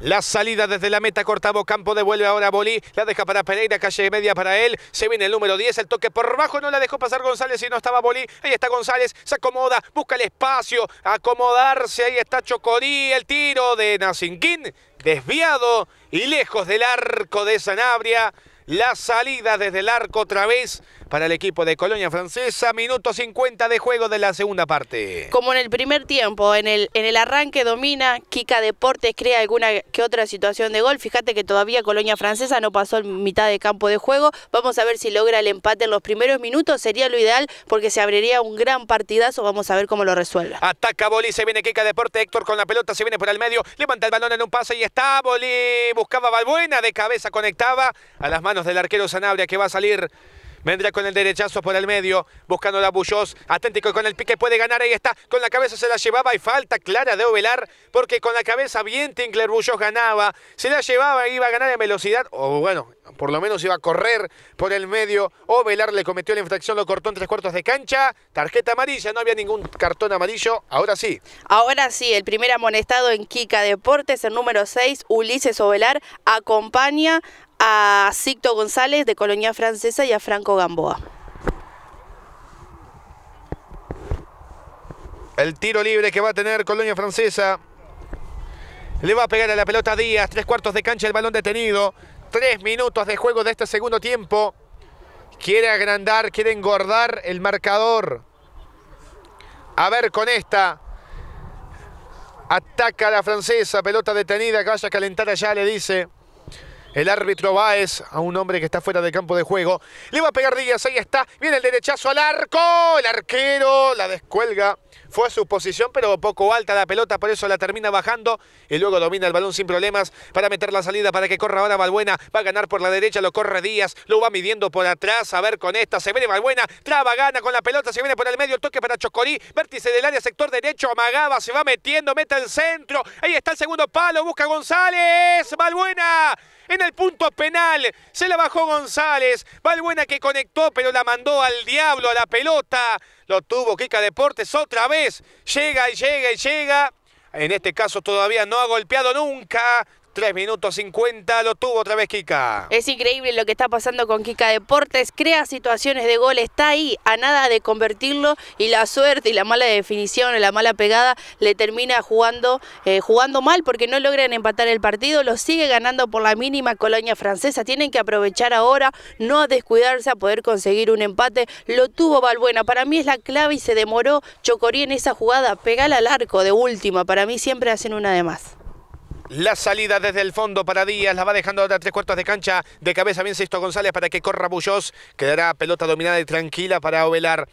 La salida desde la meta, cortavo campo, devuelve ahora Bolí, la deja para Pereira, calle media para él, se viene el número 10, el toque por bajo, no la dejó pasar González y no estaba Bolí, ahí está González, se acomoda, busca el espacio, acomodarse, ahí está Chocorí, el tiro de Nacinquín, desviado y lejos del arco de Sanabria, la salida desde el arco otra vez para el equipo de Colonia Francesa, minuto 50 de juego de la segunda parte. Como en el primer tiempo, en el, en el arranque domina, Kika Deportes crea alguna que otra situación de gol. Fíjate que todavía Colonia Francesa no pasó en mitad de campo de juego. Vamos a ver si logra el empate en los primeros minutos, sería lo ideal porque se abriría un gran partidazo. Vamos a ver cómo lo resuelve. Ataca Bolí, se viene Kika Deportes. Héctor con la pelota, se viene por el medio, levanta el balón en un pase y está Bolí. Buscaba Balbuena, de cabeza conectaba a las manos del arquero Sanabria que va a salir Vendría con el derechazo por el medio, buscando la Bullos. Atlético con el pique, puede ganar, ahí está. Con la cabeza se la llevaba y falta clara de Ovelar, porque con la cabeza bien Tinkler Bullos ganaba. Se la llevaba, iba a ganar en velocidad, o bueno, por lo menos iba a correr por el medio. Ovelar le cometió la infracción, lo cortó en tres cuartos de cancha. Tarjeta amarilla, no había ningún cartón amarillo. Ahora sí. Ahora sí, el primer amonestado en Kika Deportes, el número 6, Ulises Ovelar, acompaña a Sicto González de Colonia Francesa y a Franco Gamboa. El tiro libre que va a tener Colonia Francesa. Le va a pegar a la pelota Díaz, tres cuartos de cancha, el balón detenido tres minutos de juego de este segundo tiempo. Quiere agrandar, quiere engordar el marcador. A ver con esta. Ataca a la francesa, pelota detenida, que vaya a calentar allá, le dice. El árbitro va a un hombre que está fuera del campo de juego. Le va a pegar Díaz, ahí está. Viene el derechazo al arco. El arquero la descuelga. Fue a su posición, pero poco alta la pelota, por eso la termina bajando. Y luego domina el balón sin problemas para meter la salida, para que corra ahora Balbuena. Va a ganar por la derecha, lo corre Díaz. Lo va midiendo por atrás. A ver con esta. Se viene Balbuena. Traba, gana con la pelota. Se viene por el medio. Toque para Chocorí. Vértice del área, sector derecho. Amagaba, se va metiendo. Mete el centro. Ahí está el segundo palo. Busca González. Balbuena en el punto penal. Se la bajó González. Valbuena que conectó, pero la mandó al diablo, a la pelota. Lo tuvo Kika Deportes otra vez. Llega y llega y llega. En este caso todavía no ha golpeado nunca. 3 minutos 50, lo tuvo otra vez Kika. Es increíble lo que está pasando con Kika Deportes, crea situaciones de gol, está ahí a nada de convertirlo y la suerte y la mala definición, la mala pegada le termina jugando, eh, jugando mal porque no logran empatar el partido, lo sigue ganando por la mínima colonia francesa, tienen que aprovechar ahora, no descuidarse a poder conseguir un empate, lo tuvo Valbuena, para mí es la clave y se demoró Chocorí en esa jugada, pegala al arco de última, para mí siempre hacen una de más. La salida desde el fondo para Díaz, la va dejando ahora tres cuartos de cancha. De cabeza bien Sexto González para que corra Bullos. Quedará pelota dominada y tranquila para Ovelar.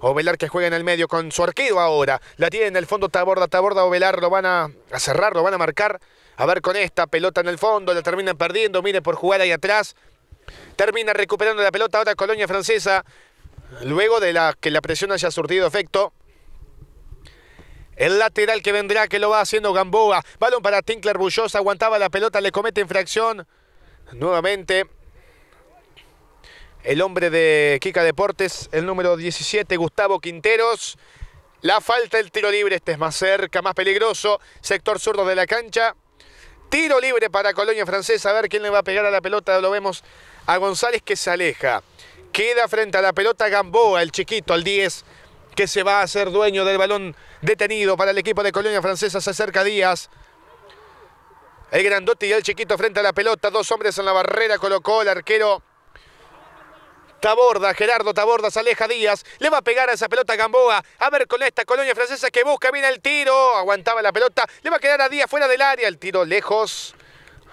Ovelar que juega en el medio con su arquero ahora. La tiene en el fondo Taborda, Taborda, Ovelar. Lo van a, cerrar, lo van a marcar. A ver con esta pelota en el fondo, la terminan perdiendo. Mire por jugar ahí atrás. Termina recuperando la pelota ahora Colonia Francesa. Luego de la que la presión haya surtido efecto. El lateral que vendrá, que lo va haciendo Gamboa. Balón para Tinkler Bullosa. Aguantaba la pelota, le comete infracción. Nuevamente. El hombre de Kika Deportes, el número 17, Gustavo Quinteros. La falta, el tiro libre. Este es más cerca, más peligroso. Sector zurdo de la cancha. Tiro libre para Colonia Francesa. A ver quién le va a pegar a la pelota. Lo vemos a González que se aleja. Queda frente a la pelota Gamboa, el chiquito, al 10 que se va a hacer dueño del balón detenido para el equipo de Colonia Francesa. Se acerca Díaz. El grandote y el chiquito frente a la pelota. Dos hombres en la barrera. Colocó el arquero Taborda, Gerardo Taborda, se aleja Díaz, le va a pegar a esa pelota Gamboa, a ver con esta colonia francesa que busca, viene el tiro, aguantaba la pelota, le va a quedar a Díaz fuera del área, el tiro lejos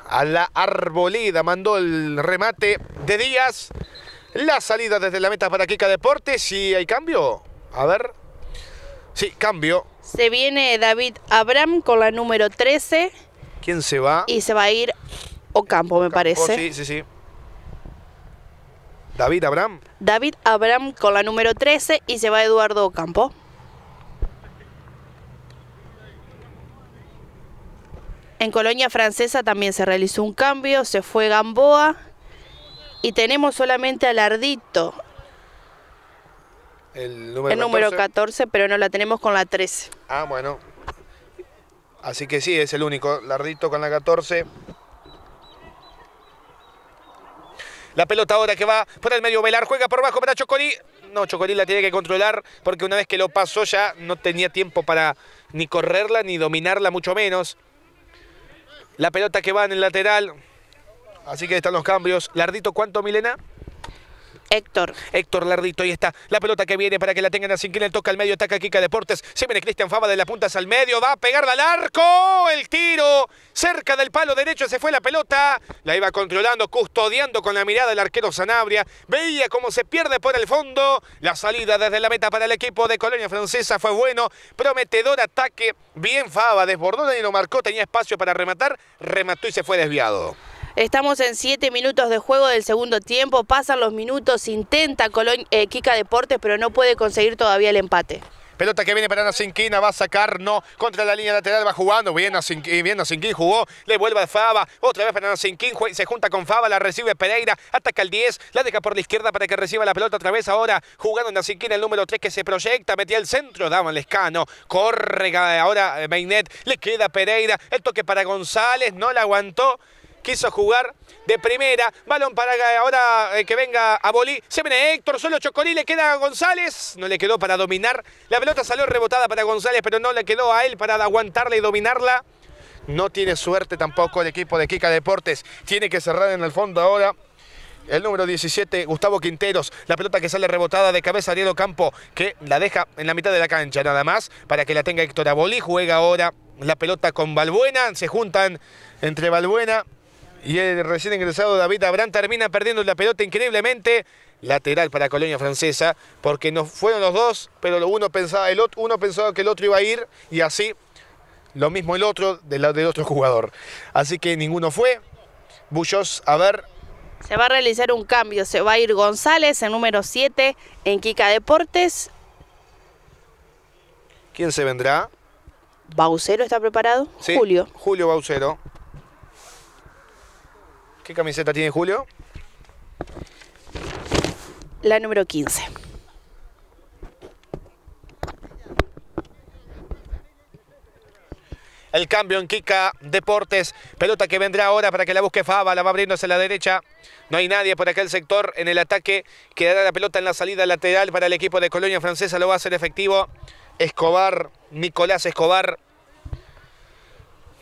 a la arbolida. mandó el remate de Díaz, la salida desde la meta para Kika Deportes si hay cambio. A ver. Sí, cambio. Se viene David Abraham con la número 13. ¿Quién se va? Y se va a ir Ocampo, me parece. Sí, sí, sí. David Abraham. David Abraham con la número 13 y se va Eduardo Ocampo. En Colonia Francesa también se realizó un cambio, se fue Gamboa y tenemos solamente al Ardito. El número, 14. pero no la tenemos con la 13. Ah, bueno. Así que sí, es el único. Lardito con la 14. La pelota ahora que va por el medio. Velar juega por bajo para Chocolí. No, Chocolí la tiene que controlar porque una vez que lo pasó ya no tenía tiempo para ni correrla ni dominarla, mucho menos. La pelota que va en el lateral. Así que están los cambios. Lardito, ¿cuánto, Milena? Héctor. Héctor Lardito, ahí está. La pelota que viene para que la tengan que le Toca al medio, ataca Kika Deportes. Se viene Cristian Fava de la puntas al medio. Va a pegarla al arco. El tiro. Cerca del palo derecho se fue la pelota. La iba controlando, custodiando con la mirada el arquero Sanabria. Veía cómo se pierde por el fondo. La salida desde la meta para el equipo de Colonia Francesa fue bueno. Prometedor ataque. Bien Fava. Desbordó y lo marcó. Tenía espacio para rematar. Remató y se fue desviado. Estamos en 7 minutos de juego del segundo tiempo, pasan los minutos, intenta Colón, eh, Kika Deportes, pero no puede conseguir todavía el empate. Pelota que viene para Nacinquina, va a sacar, no, contra la línea lateral va jugando, bien Nacinquín bien jugó, le vuelve a Fava, otra vez para y se junta con Fava, la recibe Pereira, ataca el 10, la deja por la izquierda para que reciba la pelota otra vez, ahora jugando Nasinquina el número 3 que se proyecta, metía el centro, daba el escano, corre ahora Mainet, le queda Pereira, el toque para González, no la aguantó, quiso jugar de primera. Balón para ahora eh, que venga a Bolí. Se viene Héctor, solo Chocolí, le queda a González. No le quedó para dominar. La pelota salió rebotada para González, pero no le quedó a él para aguantarla y dominarla. No tiene suerte tampoco el equipo de Kika Deportes. Tiene que cerrar en el fondo ahora. El número 17, Gustavo Quinteros. La pelota que sale rebotada de cabeza Diego Campo, que la deja en la mitad de la cancha nada más, para que la tenga Héctor Bolí. Juega ahora la pelota con Balbuena. Se juntan entre Balbuena y el recién ingresado David Abrán termina perdiendo la pelota increíblemente. Lateral para Colonia Francesa, porque no fueron los dos, pero uno pensaba, el otro, uno pensaba que el otro iba a ir y así lo mismo el otro del, del otro jugador. Así que ninguno fue. Bullos, a ver. Se va a realizar un cambio, se va a ir González el número 7 en Kika Deportes. ¿Quién se vendrá? Baucero está preparado. Julio. Julio Baucero. ¿Qué camiseta tiene Julio? La número 15. El cambio en Kika Deportes. Pelota que vendrá ahora para que la busque Fava. La va abriéndose hacia la derecha. No hay nadie por aquel sector en el ataque. Quedará la pelota en la salida lateral para el equipo de Colonia Francesa. Lo va a hacer efectivo Escobar, Nicolás Escobar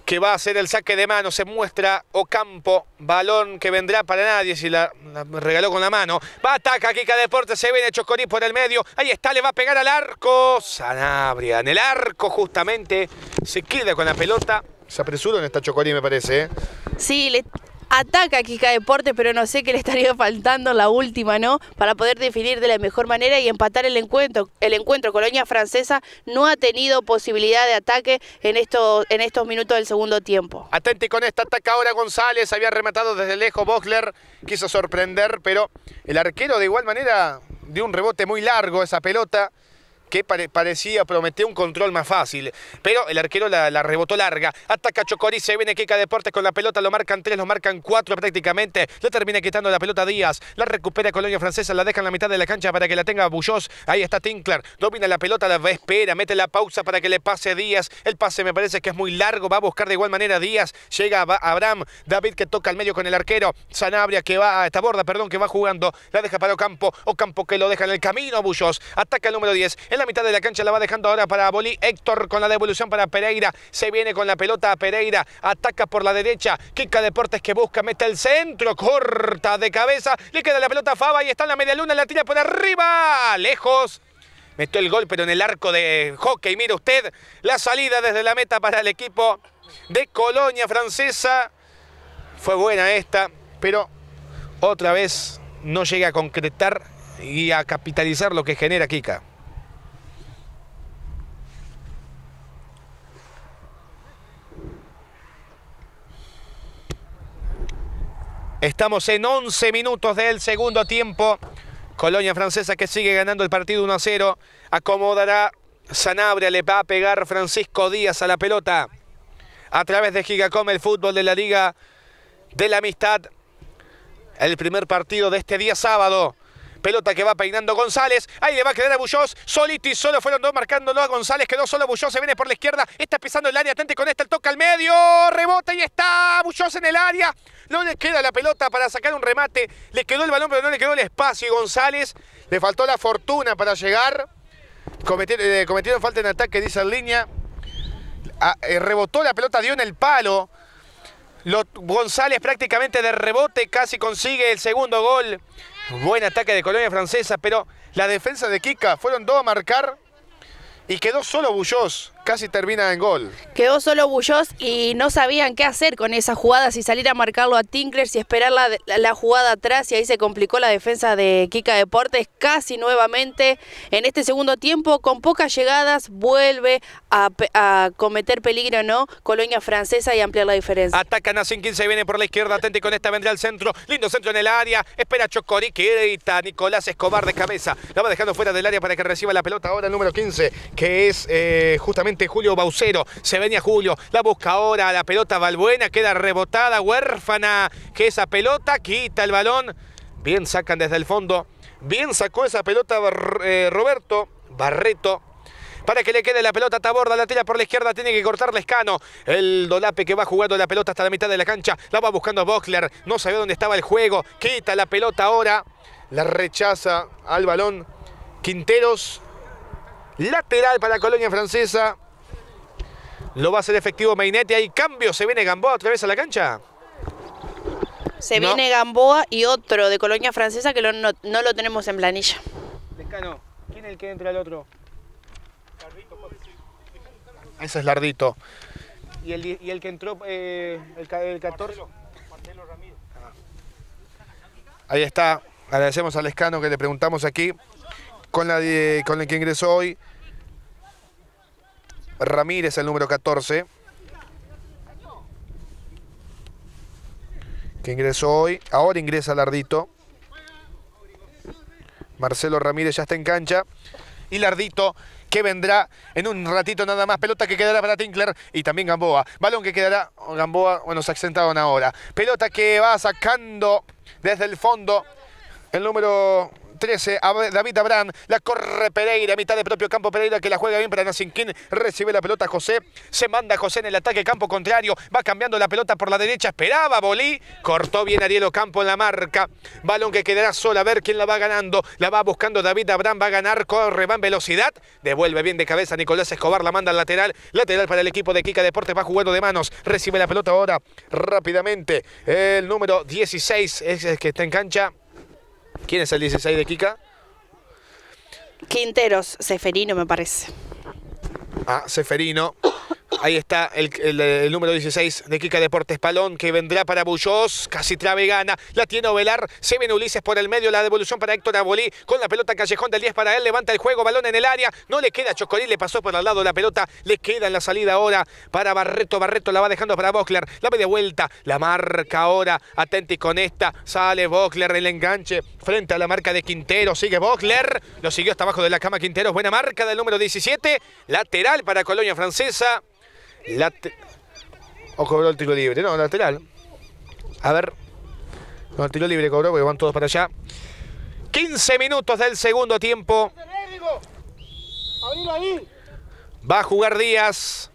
que va a hacer el saque de mano, se muestra Ocampo, balón que vendrá para nadie, si la, regaló con la mano, va ataca Kika Deportes, se viene Chocorí por el medio, ahí está, le va a pegar al arco, Sanabria, en el arco justamente, se queda con la pelota, se apresuró en esta Chocorí me parece. ¿eh? Sí, le ataca a Kika Deportes, pero no sé qué le estaría faltando la última, ¿no? Para poder definir de la mejor manera y empatar el encuentro. El encuentro Colonia Francesa no ha tenido posibilidad de ataque en estos, en estos minutos del segundo tiempo. Atente con esta ataca ahora González, había rematado desde lejos Bochler, quiso sorprender, pero el arquero de igual manera dio un rebote muy largo esa pelota que parecía prometer un control más fácil, pero el arquero la, rebotó larga, ataca Chocorí. se viene Kika Deportes con la pelota, lo marcan tres, lo marcan cuatro prácticamente, lo termina quitando la pelota Díaz, la recupera Colonia Francesa, la deja en la mitad de la cancha para que la tenga Bullos, ahí está Tinkler, domina la pelota, la espera, mete la pausa para que le pase Díaz, el pase me parece que es muy largo, va a buscar de igual manera Díaz, llega Abraham, David que toca al medio con el arquero, Sanabria que va, a esta borda, perdón, que va jugando, la deja para Ocampo, Ocampo que lo deja en el camino, Bullos, ataca el número 10, la mitad de la cancha la va dejando ahora para Bolí. Héctor con la devolución para Pereira. Se viene con la pelota a Pereira. Ataca por la derecha. Kika Deportes que busca. Mete el centro. Corta de cabeza. Le queda la pelota a Faba y está en la media luna. La tira por arriba. Lejos. Metió el gol, pero en el arco de hockey. Mire usted la salida desde la meta para el equipo de Colonia Francesa. Fue buena esta, pero otra vez no llega a concretar y a capitalizar lo que genera Kika. Estamos en 11 minutos del segundo tiempo. Colonia Francesa que sigue ganando el partido 1 a 0. Acomodará Sanabria, le va a pegar Francisco Díaz a la pelota. A través de Gigacom, el fútbol de la Liga de la Amistad. El primer partido de este día sábado. Pelota que va peinando González. Ahí le va a quedar a Bullós. Solito y solo fueron dos marcándolo a González. Quedó solo Bullós. Se viene por la izquierda. Está pisando el área. Atente con esta. El toca al medio. Rebota y está Bullós en el área. No le queda la pelota para sacar un remate. Le quedó el balón, pero no le quedó el espacio. Y González le faltó la fortuna para llegar. Eh, cometieron, falta en ataque, dice en línea. Ah, eh, rebotó la pelota, dio en el palo. González prácticamente de rebote casi consigue el segundo gol Buen ataque de Colonia Francesa, pero la defensa de Kika fueron dos a marcar y quedó solo Bullos casi termina en gol. Quedó solo Bullos y no sabían qué hacer con esa jugada, si salir a marcarlo a Tinkler, si esperar la, jugada atrás y ahí se complicó la defensa de Kika Deportes casi nuevamente en este segundo tiempo con pocas llegadas vuelve a, cometer peligro no Colonia Francesa y ampliar la diferencia. Atacan a 15, viene por la izquierda, atente con esta vendrá al centro, lindo centro en el área, espera Chocorí que edita Nicolás Escobar de cabeza, la va dejando fuera del área para que reciba la pelota ahora el número 15 que es eh, justamente Julio Baucero, se venía Julio, la busca ahora, la pelota Balbuena, queda rebotada, huérfana, que esa pelota quita el balón, bien sacan desde el fondo, bien sacó esa pelota eh, Roberto Barreto, para que le quede la pelota a Taborda, la tira por la izquierda, tiene que cortarle Escano, el Dolape que va jugando la pelota hasta la mitad de la cancha, la va buscando boxler no sabía dónde estaba el juego, quita la pelota ahora, la rechaza al balón Quinteros, lateral para Colonia Francesa, lo va a hacer efectivo Mainete. Hay cambio. Se viene Gamboa otra vez a la cancha. Se viene Gamboa y otro de Colonia Francesa que no, lo tenemos en planilla. Lescano, ¿quién es el que entra al otro? Ese es Lardito. ¿Y el, que entró eh, el, 14? Ah. Ahí está. Agradecemos a Lescano que le preguntamos aquí con, la, con el que ingresó hoy. Ramírez, el número 14. Que ingresó hoy. Ahora ingresa Lardito. Marcelo Ramírez ya está en cancha. Y Lardito que vendrá en un ratito nada más. Pelota que quedará para Tinkler y también Gamboa. Balón que quedará Gamboa, bueno, se acentaron ahora. Pelota que va sacando desde el fondo el número 13, David Abraham, la corre Pereira, mitad de propio campo Pereira que la juega bien para Nacinquín, recibe la pelota José, se manda José en el ataque campo contrario, va cambiando la pelota por la derecha, esperaba Bolí, cortó bien Ariel Ocampo en la marca, balón que quedará sola, a ver quién la va ganando, la va buscando David Abraham, va a ganar, corre, va en velocidad, devuelve bien de cabeza Nicolás Escobar, la manda al lateral, lateral para el equipo de Kika Deportes, va jugando de manos, recibe la pelota ahora rápidamente, el número 16 es el que está en cancha. ¿Quién es el 16 de Kika? Quinteros, Seferino me parece. Ah, Seferino. Ahí está el, número 16 de Kika Deportes Palón, que vendrá para Bullos, casi trabe gana, la tiene Ovelar, se viene Ulises por el medio, la devolución para Héctor Abolí, con la pelota Callejón del 10 para él, levanta el juego, balón en el área, no le queda Chocorí, le pasó por al lado la pelota, le queda en la salida ahora para Barreto, Barreto la va dejando para Bockler, la media vuelta, la marca ahora, y con esta, sale Bockler, el enganche frente a la marca de Quintero, sigue Bockler, lo siguió hasta abajo de la cama Quintero, buena marca del número 17, lateral para Colonia Francesa. O cobró el tiro libre. No, lateral. A ver. No, el tiro libre cobró porque van todos para allá. 15 minutos del segundo tiempo. Va a jugar Díaz.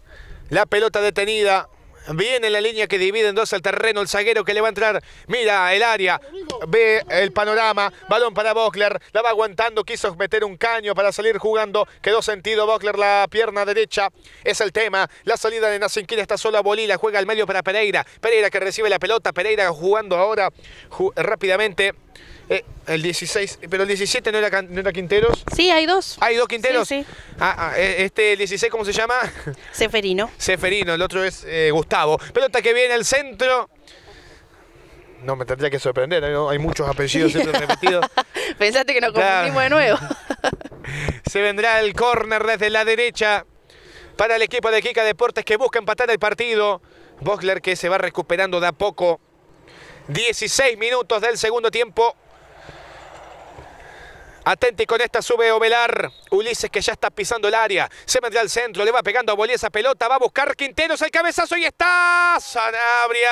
La pelota detenida. Viene la línea que divide en dos el terreno el zaguero que le va a entrar. Mira el área, ve el panorama. Balón para Bockler, la va aguantando. Quiso meter un caño para salir jugando. Quedó sentido Bockler la pierna derecha. Es el tema. La salida de Nacinquil está sola. Bolila juega al medio para Pereira. Pereira que recibe la pelota. Pereira jugando ahora rápidamente eh, el 16, pero el 17 no era, Quinteros. Sí, hay dos. ¿Hay dos Quinteros? Sí, sí. Ah, ah, eh, este, el 16, ¿cómo se llama? Seferino. Seferino, el otro es eh, Gustavo. Pelota que viene al centro. No me tendría que sorprender, hay muchos apellidos repetidos. Pensaste que nos confundimos de nuevo. se vendrá el córner desde la derecha para el equipo de Kika Deportes que busca empatar el partido. Bosler que se va recuperando de a poco. 16 minutos del segundo tiempo. Atenti con esta, sube Ovelar. Ulises que ya está pisando el área. Se mete al centro, le va pegando a Bolí esa pelota. Va a buscar Quinteros el cabezazo y está. Sanabria.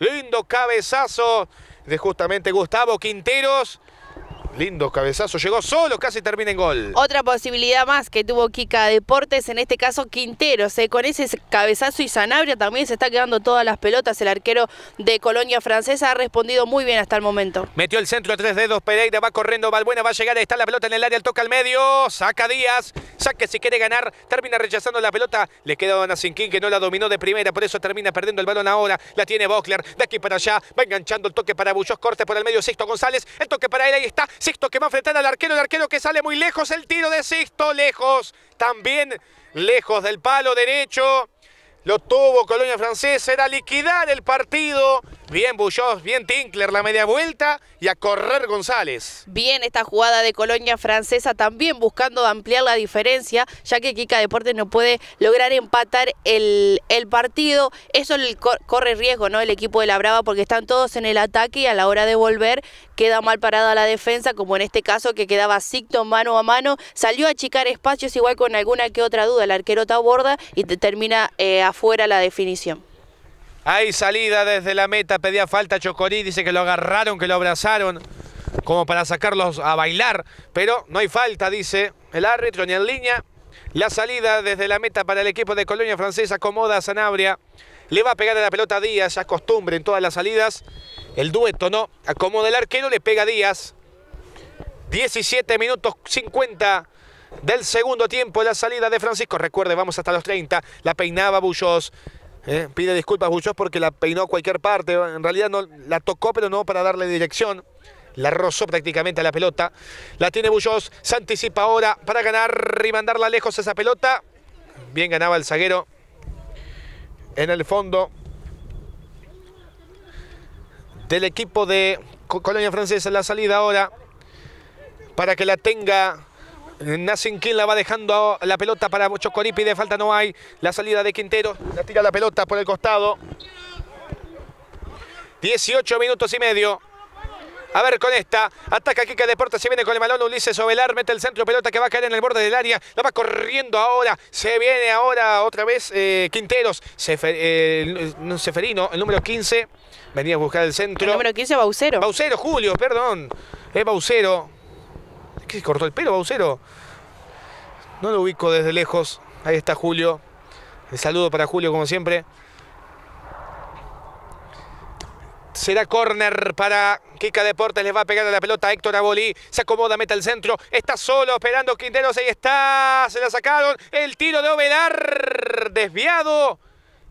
Lindo cabezazo de justamente Gustavo Quinteros. Lindo cabezazo, llegó solo, casi termina en gol. Otra posibilidad más que tuvo Kika Deportes, en este caso Quintero. Eh, con ese cabezazo y Sanabria también se está quedando todas las pelotas. El arquero de Colonia Francesa ha respondido muy bien hasta el momento. Metió el centro a tres dedos, Pereira va corriendo, Valbuena va a llegar, está la pelota en el área, el toca al medio, saca Díaz, saque si quiere ganar, termina rechazando la pelota. Le queda a Sinquín que no la dominó de primera, por eso termina perdiendo el balón ahora. La tiene Bockler, de aquí para allá, va enganchando el toque para Bullos, corte por el medio, sexto González, el toque para él, ahí está, Sixto que va a enfrentar al arquero, el arquero que sale muy lejos, el tiro de Sixto, lejos, también lejos del palo derecho. Lo tuvo Colonia Francesa, era liquidar el partido. Bien Bullos, bien Tinkler, la media vuelta y a correr González. Bien esta jugada de Colonia Francesa también buscando ampliar la diferencia, ya que Kika Deportes no puede lograr empatar el, partido. Eso corre riesgo ¿no? el equipo de La Brava porque están todos en el ataque y a la hora de volver queda mal parada la defensa, como en este caso que quedaba Sicton mano a mano. Salió a achicar espacios igual con alguna que otra duda. El arquero borda y termina eh, afuera la definición. Hay salida desde la meta, pedía falta Chocorí, dice que lo agarraron, que lo abrazaron, como para sacarlos a bailar, pero no hay falta, dice el árbitro, ni en línea. La salida desde la meta para el equipo de Colonia Francesa, acomoda a Sanabria, le va a pegar a la pelota a Díaz, ya es costumbre en todas las salidas, el dueto, ¿no? Acomoda el arquero, le pega a Díaz. 17 minutos 50 del segundo tiempo, la salida de Francisco, recuerde, vamos hasta los 30, la peinaba Bullos, ¿eh? pide disculpas Bullos porque la peinó a cualquier parte. En realidad no la tocó, pero no para darle dirección. La rozó prácticamente a la pelota. La tiene Bullos. Se anticipa ahora para ganar y mandarla lejos esa pelota. Bien ganaba el zaguero. En el fondo del equipo de Colonia Francesa. La salida ahora para que la tenga Nacin la va dejando la pelota para Chocoripi, de falta no hay. La salida de Quintero, la tira la pelota por el costado. 18 minutos y medio. A ver con esta. Ataca Kika Deportes. Se viene con el balón Ulises Ovelar. Mete el centro. Pelota que va a caer en el borde del área. La va corriendo ahora. Se viene ahora otra vez eh, Quinteros. Eh, Seferino, el número 15. Venía a buscar el centro. El número 15, Baucero. Baucero, Julio, perdón. Es Baucero. ¿Qué cortó el pelo, Baucero? No lo ubico desde lejos. Ahí está Julio. El saludo para Julio, como siempre. Será córner para Kika Deportes. Les va a pegar a la pelota Héctor Abolí. Se acomoda, meta al centro. Está solo, esperando Quinteros. Ahí está. Se la sacaron. El tiro de Ovelar. Desviado.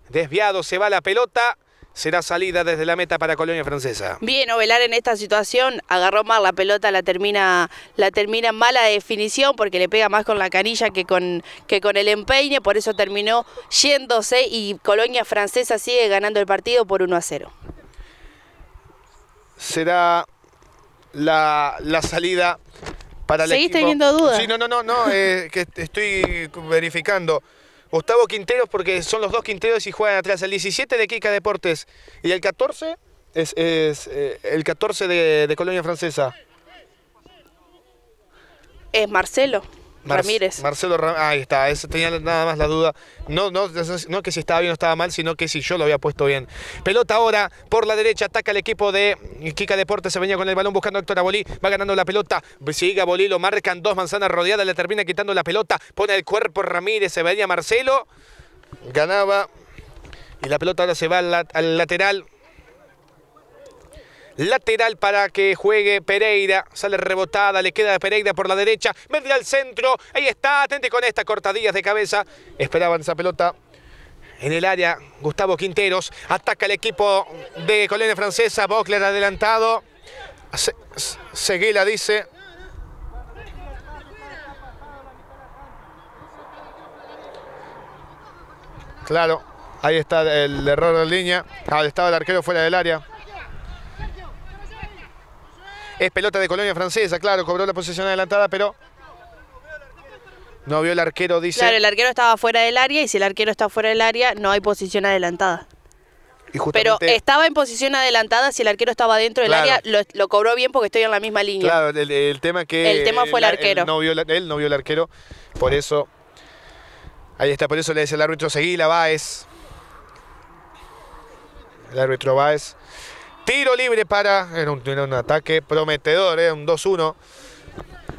Desviado. Se va la pelota será salida desde la meta para Colonia Francesa. Bien, Ovelar en esta situación agarró mal la pelota, la termina, la termina mala definición porque le pega más con la canilla que con, que con el empeine, por eso terminó yéndose y Colonia Francesa sigue ganando el partido por 1 a 0. Será la, la salida para el ¿Seguís teniendo dudas? Sí, no, no, no, no eh, que estoy verificando. Gustavo Quinteros, porque son los dos Quinteros y juegan atrás. El 17 de Kika Deportes y el 14 es, eh, el 14 de Colonia Francesa. Es Marcelo. Ramírez. Marcelo ah, ahí está, tenía nada más la duda. No, no, no que si estaba bien o estaba mal, sino que si yo lo había puesto bien. Pelota ahora por la derecha, ataca el equipo de Kika Deportes, se venía con el balón buscando a Héctor Abolí, va ganando la pelota, sigue Abolí, lo marcan dos manzanas rodeadas, le termina quitando la pelota, pone el cuerpo Ramírez, se venía Marcelo, ganaba y la pelota ahora se va al lateral. Lateral para que juegue Pereira. Sale rebotada, le queda a Pereira por la derecha. Vendrá al centro. Ahí está, atente con esta. Cortadillas de cabeza. Esperaban esa pelota. En el área, Gustavo Quinteros. Ataca el equipo de Colonia Francesa. Bockler adelantado. ...Seguila dice. Claro, ahí está el error de línea. Ah, estaba el arquero fuera del área. Es pelota de Colonia Francesa, claro, cobró la posición adelantada, pero no vio el arquero, dice. Claro, el arquero estaba fuera del área y si el arquero está fuera del área no hay posición adelantada. Pero estaba en posición adelantada, si el arquero estaba dentro del área, lo, cobró bien porque estoy en la misma línea. Claro, el, tema que... fue el, arquero. Él no, vio, él no vio el arquero, por eso... Ahí está, por eso le dice el árbitro, seguí la Baez. El árbitro Baez. Tiro libre para. Era un, ataque prometedor, un 2-1.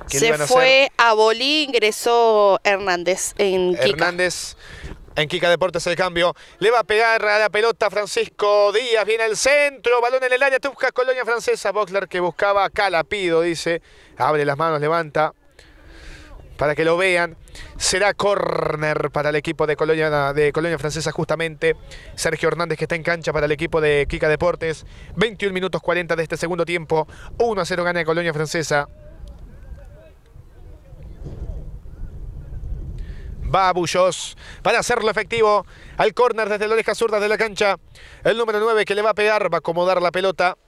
Se fue a, Bolí, ingresó Hernández en Kika. Hernández en Kika Deportes el cambio. Le va a pegar a la pelota Francisco Díaz. Viene al centro. Balón en el área. buscas Colonia Francesa. Boxler que buscaba calapido dice. Abre las manos, levanta para que lo vean. Será corner para el equipo de Colonia, de Colonia Francesa justamente. Sergio Hernández que está en cancha para el equipo de Kika Deportes. 21 minutos 40 de este segundo tiempo. 1 a 0 gana Colonia Francesa. Va Bullos para hacerlo efectivo al córner desde la oreja zurda de la cancha. El número 9 que le va a pegar, va a acomodar la pelota.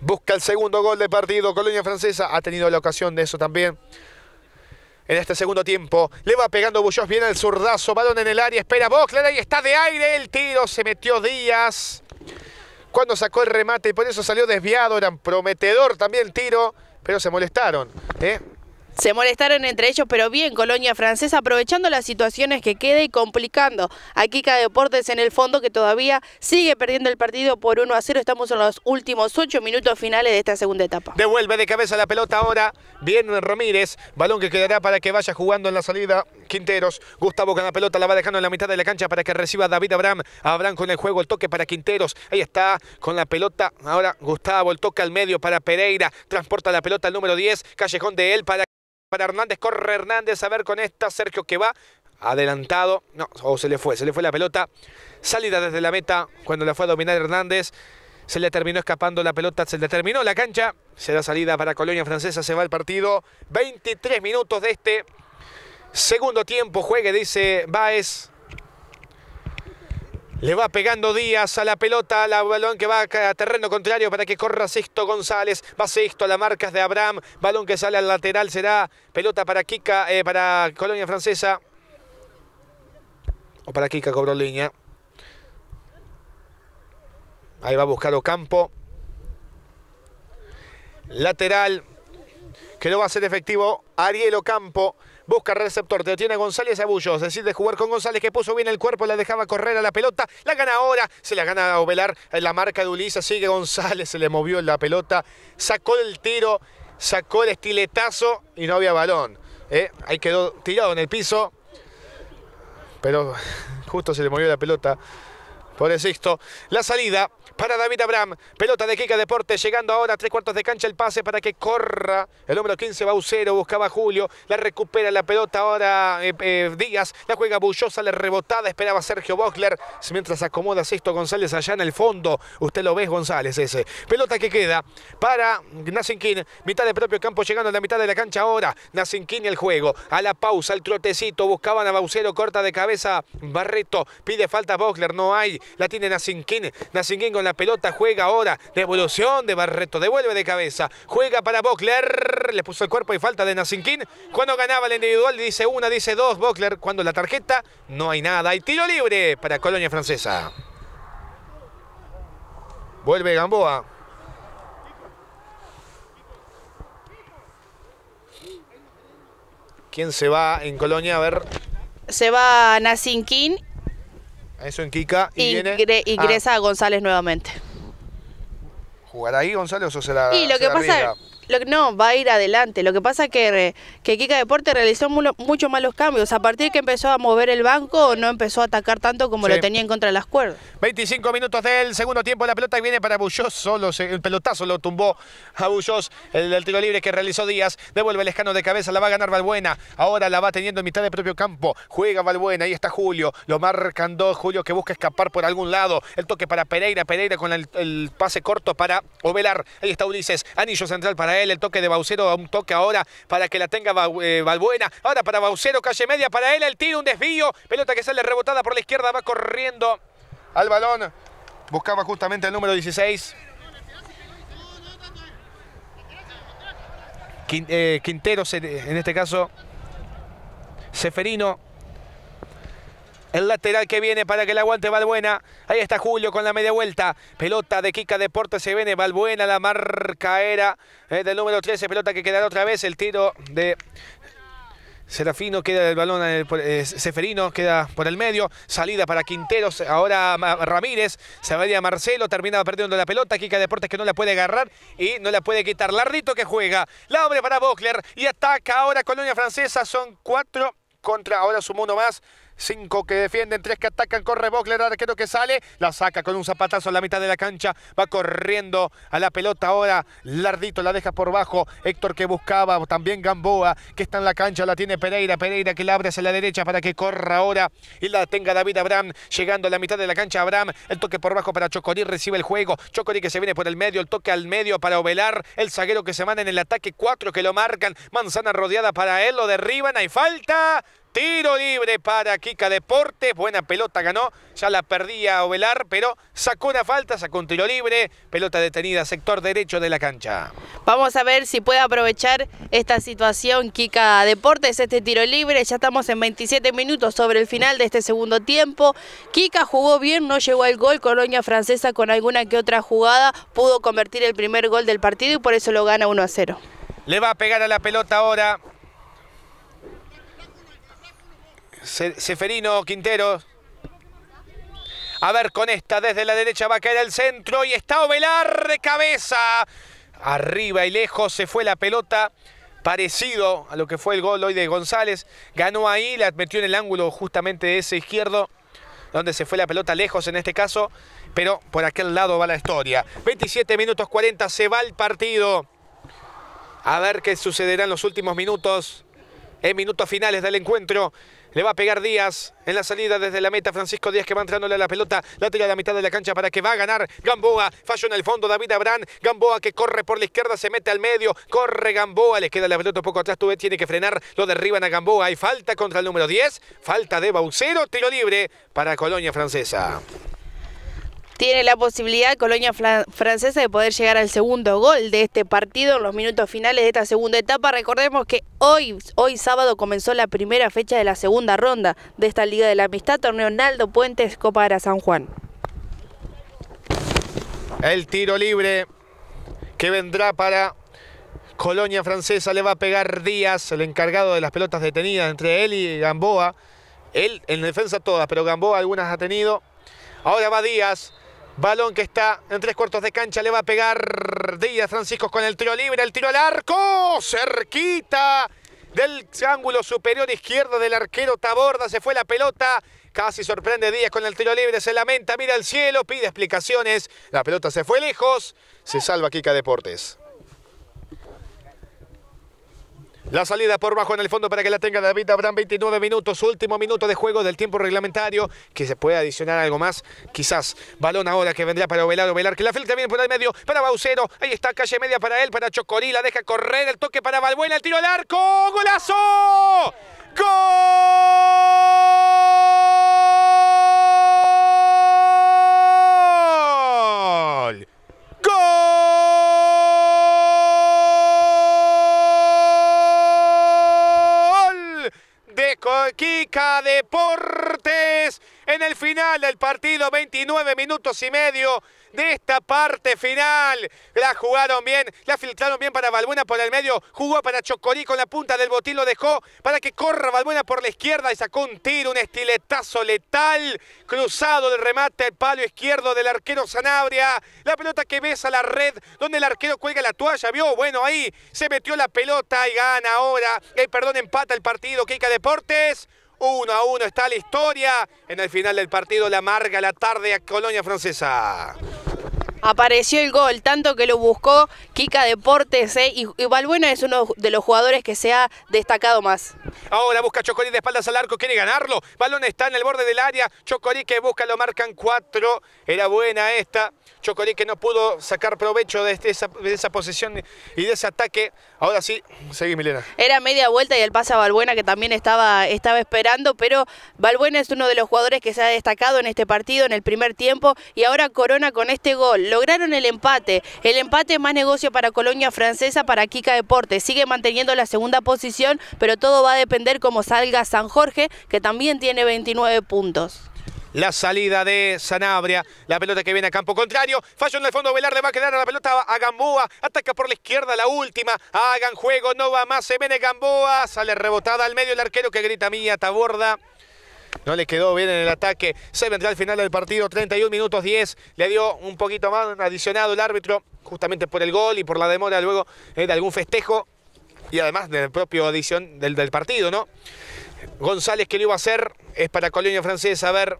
Busca el segundo gol de partido. Colonia Francesa ha tenido la ocasión de eso también en este segundo tiempo. Le va pegando Bullos bien al zurdazo. Balón en el área. Espera Bocler. Ahí está de aire. El tiro se metió Díaz. Cuando sacó el remate. y Por eso salió desviado. Era prometedor también el tiro. Pero se molestaron. ¿eh? Se molestaron entre ellos, pero bien Colonia Francesa, aprovechando las situaciones que queda y complicando a Kika Deportes en el fondo, que todavía sigue perdiendo el partido por 1 a 0. Estamos en los últimos 8 minutos finales de esta segunda etapa. Devuelve de cabeza la pelota ahora. Bien Ramírez, balón que quedará para que vaya jugando en la salida Quinteros. Gustavo con la pelota la va dejando en la mitad de la cancha para que reciba David Abraham. Abraham con el juego, el toque para Quinteros. Ahí está con la pelota. Ahora Gustavo, el toque al medio para Pereira. Transporta la pelota al número 10, callejón de él para para Hernández. Corre Hernández a ver con esta. Sergio que va adelantado. No, o se le fue, se le fue la pelota. Salida desde la meta cuando la fue a dominar Hernández. Se le terminó escapando la pelota, se le terminó la cancha. Se da salida para Colonia Francesa, se va el partido. 23 minutos de este segundo tiempo. Juegue, dice Baez. Le va pegando Díaz a la pelota, al balón que va a terreno contrario para que corra Sexto González. Va Sexto a la marcas de Abraham. Balón que sale al lateral será pelota para Kika, eh, para Colonia Francesa. O para Kika cobró línea. Ahí va a buscar Ocampo. Lateral que lo va a hacer efectivo Ariel Ocampo. Busca receptor, detiene a González Decir Decide jugar con González que puso bien el cuerpo, la dejaba correr a la pelota. La gana ahora, se la gana a Ovelar. Eh, la marca de Ulises sigue González, se le movió la pelota. Sacó el tiro, sacó el estiletazo y no había balón. Eh, ahí quedó tirado en el piso. Pero justo se le movió la pelota. Por el sexto, la salida para David Abraham. Pelota de Kika Deportes llegando ahora tres cuartos de cancha el pase para que corra. El número 15 Baucero buscaba Julio. La recupera la pelota ahora eh, eh, Díaz. La juega Bullosa, la rebotada. Esperaba Sergio Bocler, Mientras acomoda Sisto González allá en el fondo. Usted lo ve González ese. Pelota que queda para Nacinquín, Mitad del propio campo llegando a la mitad de la cancha ahora. Nacinquín el juego. A la pausa, el trotecito. Buscaban a Baucero. Corta de cabeza Barreto. Pide falta Bockler. No hay. La tiene Nacinquín, Nacinquín con la pelota, juega ahora. Devolución de Barreto, devuelve de cabeza. Juega para Bockler, le puso el cuerpo y falta de nacinquín Cuando ganaba el individual, dice una, dice dos, Bockler. Cuando la tarjeta, no hay nada. Hay tiro libre para Colonia Francesa. Vuelve Gamboa. ¿Quién se va en Colonia? A ver. Se va Nacinquín eso en Kika. Y viene, ingresa a González nuevamente. ¿Jugará ahí González o se la.? Y lo que pasa. es no, va a ir adelante. Lo que pasa es que, que Kika Deporte realizó muchos malos cambios. A partir que empezó a mover el banco, no empezó a atacar tanto como lo tenía en contra de las cuerdas. 25 minutos del segundo tiempo. La pelota viene para Bullós. Solo el pelotazo lo tumbó a Bullós. El tiro libre que realizó Díaz. Devuelve el escano de cabeza. La va a ganar Valbuena. Ahora la va teniendo en mitad del propio campo. Juega Valbuena. Ahí está Julio. Lo marcan dos. Julio que busca escapar por algún lado. El toque para Pereira. Pereira con el, el pase corto para Ovelar. Ahí está Ulises. Anillo central para él, el toque de Baucero, un toque ahora para que la tenga eh, Balbuena. Ahora para Baucero, calle media para él, el tiro, un desvío. Pelota que sale rebotada por la izquierda, va corriendo al balón. Buscaba justamente el número 16. Eh, Quintero, en este caso, Seferino. El lateral que viene para que la aguante Balbuena. Ahí está Julio con la media vuelta. Pelota de Kika Deportes se viene Balbuena. La marca era eh, del número 13. Pelota que quedará otra vez. El tiro de Serafino queda el balón, eh, Seferino queda por el medio, salida para Quinteros, ahora Ramírez, se va a Marcelo, termina perdiendo la pelota, Kika Deportes que no la puede agarrar y no la puede quitar. lardito que juega, la abre para Bockler y ataca ahora Colonia Francesa, son cuatro contra, ahora sumó uno más. Cinco que defienden, tres que atacan, corre Bogler, arquero que sale, la saca con un zapatazo a la mitad de la cancha, va corriendo a la pelota ahora, Lardito la deja por bajo, Héctor que buscaba, también Gamboa, que está en la cancha, la tiene Pereira, Pereira que la abre hacia la derecha para que corra ahora y la tenga David Abraham, llegando a la mitad de la cancha Abraham, el toque por bajo para Chocorí, recibe el juego, Chocorí que se viene por el medio, el toque al medio para Ovelar, el zaguero que se manda en el ataque, cuatro que lo marcan, manzana rodeada para él, lo derriban, hay falta, Tiro libre para Kika Deportes. Buena pelota ganó. Ya la perdía Ovelar, pero sacó una falta, sacó un tiro libre. Pelota detenida, sector derecho de la cancha. Vamos a ver si puede aprovechar esta situación Kika Deportes, este tiro libre. Ya estamos en 27 minutos sobre el final de este segundo tiempo. Kika jugó bien, no llegó al gol. Colonia Francesa con alguna que otra jugada pudo convertir el primer gol del partido y por eso lo gana 1 a 0. Le va a pegar a la pelota ahora Seferino Quintero. A ver, con esta desde la derecha va a caer el centro y está Ovelar de cabeza. Arriba y lejos se fue la pelota. Parecido a lo que fue el gol hoy de González. Ganó ahí, la metió en el ángulo justamente de ese izquierdo. Donde se fue la pelota lejos en este caso. Pero por aquel lado va la historia. 27 minutos 40, se va el partido. A ver qué sucederá en los últimos minutos. En minutos finales del encuentro. Le va a pegar Díaz en la salida desde la meta. Francisco Díaz que va entrándole a la pelota. La tira a la mitad de la cancha para que va a ganar Gamboa. Fallo en el fondo David Abrán. Gamboa que corre por la izquierda, se mete al medio. Corre Gamboa, le queda la pelota un poco atrás. Tuve tiene que frenar. Lo derriban a Gamboa. Hay falta contra el número 10. Falta de Baucero. Tiro libre para Colonia Francesa tiene la posibilidad Colonia Francesa de poder llegar al segundo gol de este partido en los minutos finales de esta segunda etapa. Recordemos que hoy, hoy sábado comenzó la primera fecha de la segunda ronda de esta Liga de la Amistad, torneo Naldo Puentes, Copa de San Juan. El tiro libre que vendrá para Colonia Francesa, le va a pegar Díaz, el encargado de las pelotas detenidas entre él y Gamboa. Él en defensa todas, pero Gamboa algunas ha tenido. Ahora va Díaz, Balón que está en tres cuartos de cancha. Le va a pegar Díaz Francisco con el tiro libre. El tiro al arco. Cerquita del ángulo superior izquierdo del arquero Taborda. Se fue la pelota. Casi sorprende Díaz con el tiro libre. Se lamenta, mira al cielo, pide explicaciones. La pelota se fue lejos. Se salva Kika Deportes. La salida por bajo en el fondo para que la tenga David Abraham, 29 minutos, último minuto de juego del tiempo reglamentario, que se puede adicionar algo más, quizás balón ahora que vendría para Ovelar, Velar, que la filtra viene por el medio, para Baucero, ahí está, calle media para él, para Chocorí, deja correr, el toque para Balbuena, el tiro al arco, golazo, gol, gol. Kika Deportes en el final del partido, 29 minutos y medio de esta parte final. La jugaron bien, la filtraron bien para Balbuena por el medio, jugó para Chocorí con la punta del botín, lo dejó para que corra Balbuena por la izquierda y sacó un tiro, un estiletazo letal, cruzado del remate al palo izquierdo del arquero Sanabria, la pelota que besa la red, donde el arquero cuelga la toalla, vio, bueno, ahí se metió la pelota y gana ahora, eh, perdón, empata el partido, Kika Deportes. 1 a 1 está la historia. En el final del partido la amarga, la tarde a Colonia Francesa apareció el gol, tanto que lo buscó Kika Deportes ¿eh? y, Valbuena es uno de los jugadores que se ha destacado más. Ahora busca Chocorí de espaldas al arco, quiere ganarlo, balón está en el borde del área, Chocorí que busca, lo marcan cuatro, era buena esta, Chocorí que no pudo sacar provecho de, este, esa, posición y de ese ataque Ahora sí, seguí Milena. Era media vuelta y el pase a Balbuena que también estaba, estaba esperando, pero Balbuena es uno de los jugadores que se ha destacado en este partido, en el primer tiempo, y ahora Corona con este gol. Lograron el empate. El empate más negocio para Colonia Francesa, para Kika Deportes. Sigue manteniendo la segunda posición, pero todo va a depender cómo salga San Jorge, que también tiene 29 puntos la salida de Sanabria, la pelota que viene a campo contrario, fallo en el fondo Velarde, va a quedar a la pelota a Gamboa, ataca por la izquierda la última, hagan juego, no va más, se viene Gamboa, sale rebotada al medio el arquero que grita Mía Taborda. No le quedó bien en el ataque. Se vendrá al final del partido, 31 minutos 10. Le dio un poquito más adicionado el árbitro, justamente por el gol y por la demora luego eh, de algún festejo. Y además del propia adición del, partido, ¿no? González que lo iba a hacer, es para Colonia Francesa, a ver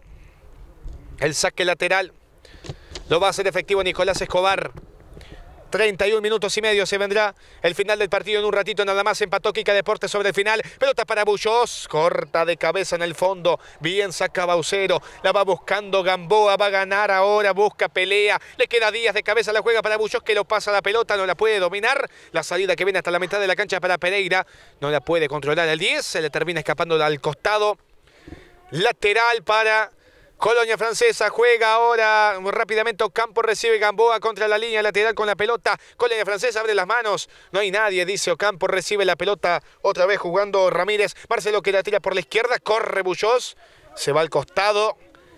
el saque lateral lo va a hacer efectivo Nicolás Escobar. 31 minutos y medio se vendrá el final del partido en un ratito nada más. Empató Kika Deportes sobre el final. Pelota para Bullos. Corta de cabeza en el fondo. Bien saca Baucero. La va buscando Gamboa. Va a ganar ahora. Busca pelea. Le queda días de cabeza. La juega para Bullos que lo pasa la pelota. No la puede dominar. La salida que viene hasta la mitad de la cancha para Pereira. No la puede controlar el 10. Se le termina escapando al costado. Lateral para Colonia Francesa juega ahora rápidamente Ocampo, recibe Gamboa contra la línea lateral con la pelota. Colonia Francesa abre las manos, no hay nadie, dice Ocampo, recibe la pelota otra vez jugando Ramírez. Marcelo que la tira por la izquierda, corre Bullós, se va al costado,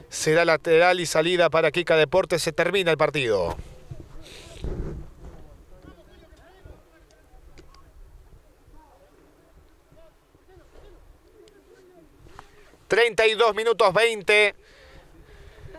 será lateral y salida para Kika Deportes, se termina el partido. ...32 minutos 20...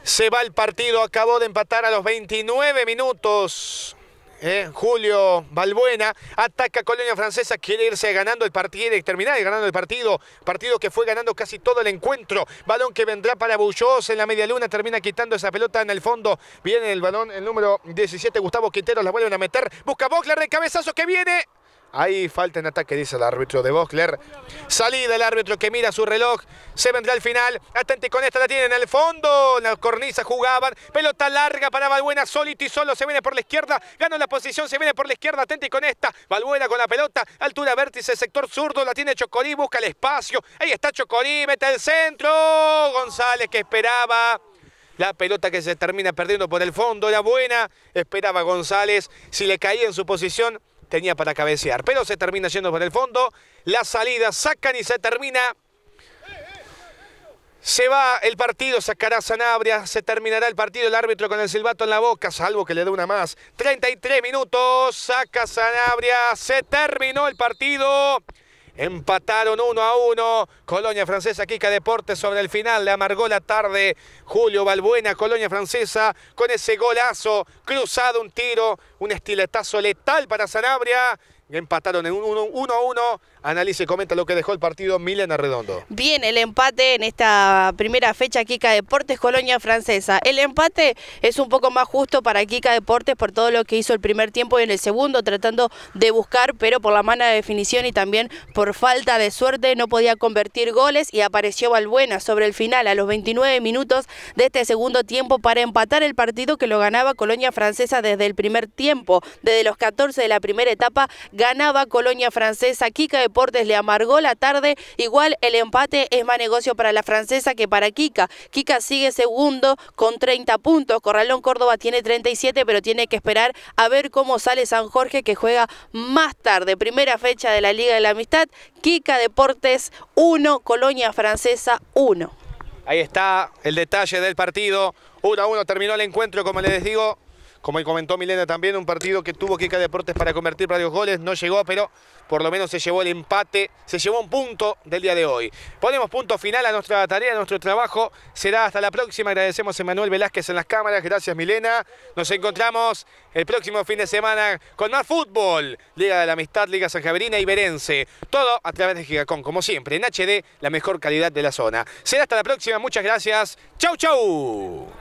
Se va el partido, acabó de empatar a los 29 minutos. Eh, Julio Balbuena ataca a Colonia Francesa, quiere irse ganando el partido, y terminar ganando el partido, partido que fue ganando casi todo el encuentro, balón que vendrá para Bullos en la media luna, termina quitando esa pelota en el fondo, viene el balón, el número 17, Gustavo Quintero, la vuelven a meter, busca Bocler de cabezazo que viene, Ahí falta en ataque, dice el árbitro de Bockler. Salida el árbitro que mira su reloj. Se vendrá al final. Atente con esta, la tienen el fondo. En la cornisa jugaban. Pelota larga para Balbuena. Solito y solo se viene por la izquierda. Gana la posición, se viene por la izquierda. Atente con esta. Balbuena con la pelota. Altura vértice, sector zurdo. La tiene Chocorí, busca el espacio. Ahí está Chocorí, mete el centro. González que esperaba. La pelota que se termina perdiendo por el fondo. Era buena. Esperaba González. Si le caía en su posición tenía para cabecear. Pero se termina yendo por el fondo. La salida sacan y se termina. Se va el partido, sacará Sanabria, se terminará el partido, el árbitro con el silbato en la boca, salvo que le dé una más. 33 minutos, saca Sanabria, se terminó el partido. Empataron uno a uno. Colonia Francesa, Kika Deportes sobre el final. Le amargó la tarde Julio Balbuena, Colonia Francesa, con ese golazo cruzado, un tiro, un estiletazo letal para Sanabria. Empataron en 1 a 1 Analice comenta lo que dejó el partido Milena Redondo. Bien, el empate en esta primera fecha Kika Deportes Colonia Francesa. El empate es un poco más justo para Kika Deportes por todo lo que hizo el primer tiempo y en el segundo tratando de buscar, pero por la mala definición y también por falta de suerte no podía convertir goles y apareció Balbuena sobre el final a los 29 minutos de este segundo tiempo para empatar el partido que lo ganaba Colonia Francesa desde el primer tiempo. Desde los 14 de la primera etapa ganaba Colonia Francesa. Kika Deportes le amargó la tarde. Igual el empate es más negocio para la francesa que para Kika. Kika sigue segundo con 30 puntos. Corralón Córdoba tiene 37, pero tiene que esperar a ver cómo sale San Jorge que juega más tarde. Primera fecha de la Liga de la Amistad. Kika Deportes 1, Colonia Francesa 1. Ahí está el detalle del partido. 1 a 1 terminó el encuentro, como les digo, como comentó Milena también, un partido que tuvo Kika Deportes para convertir varios goles. No llegó, pero por lo menos se llevó el empate. Se llevó un punto del día de hoy. Ponemos punto final a nuestra tarea, a nuestro trabajo. Será hasta la próxima. Agradecemos a Manuel Velázquez en las cámaras. Gracias, Milena. Nos encontramos el próximo fin de semana con más fútbol. Liga de la Amistad, Liga Javerina y Berense. Todo a través de Gigacón, como siempre, en HD, la mejor calidad de la zona. Será hasta la próxima. Muchas gracias. Chau, chau.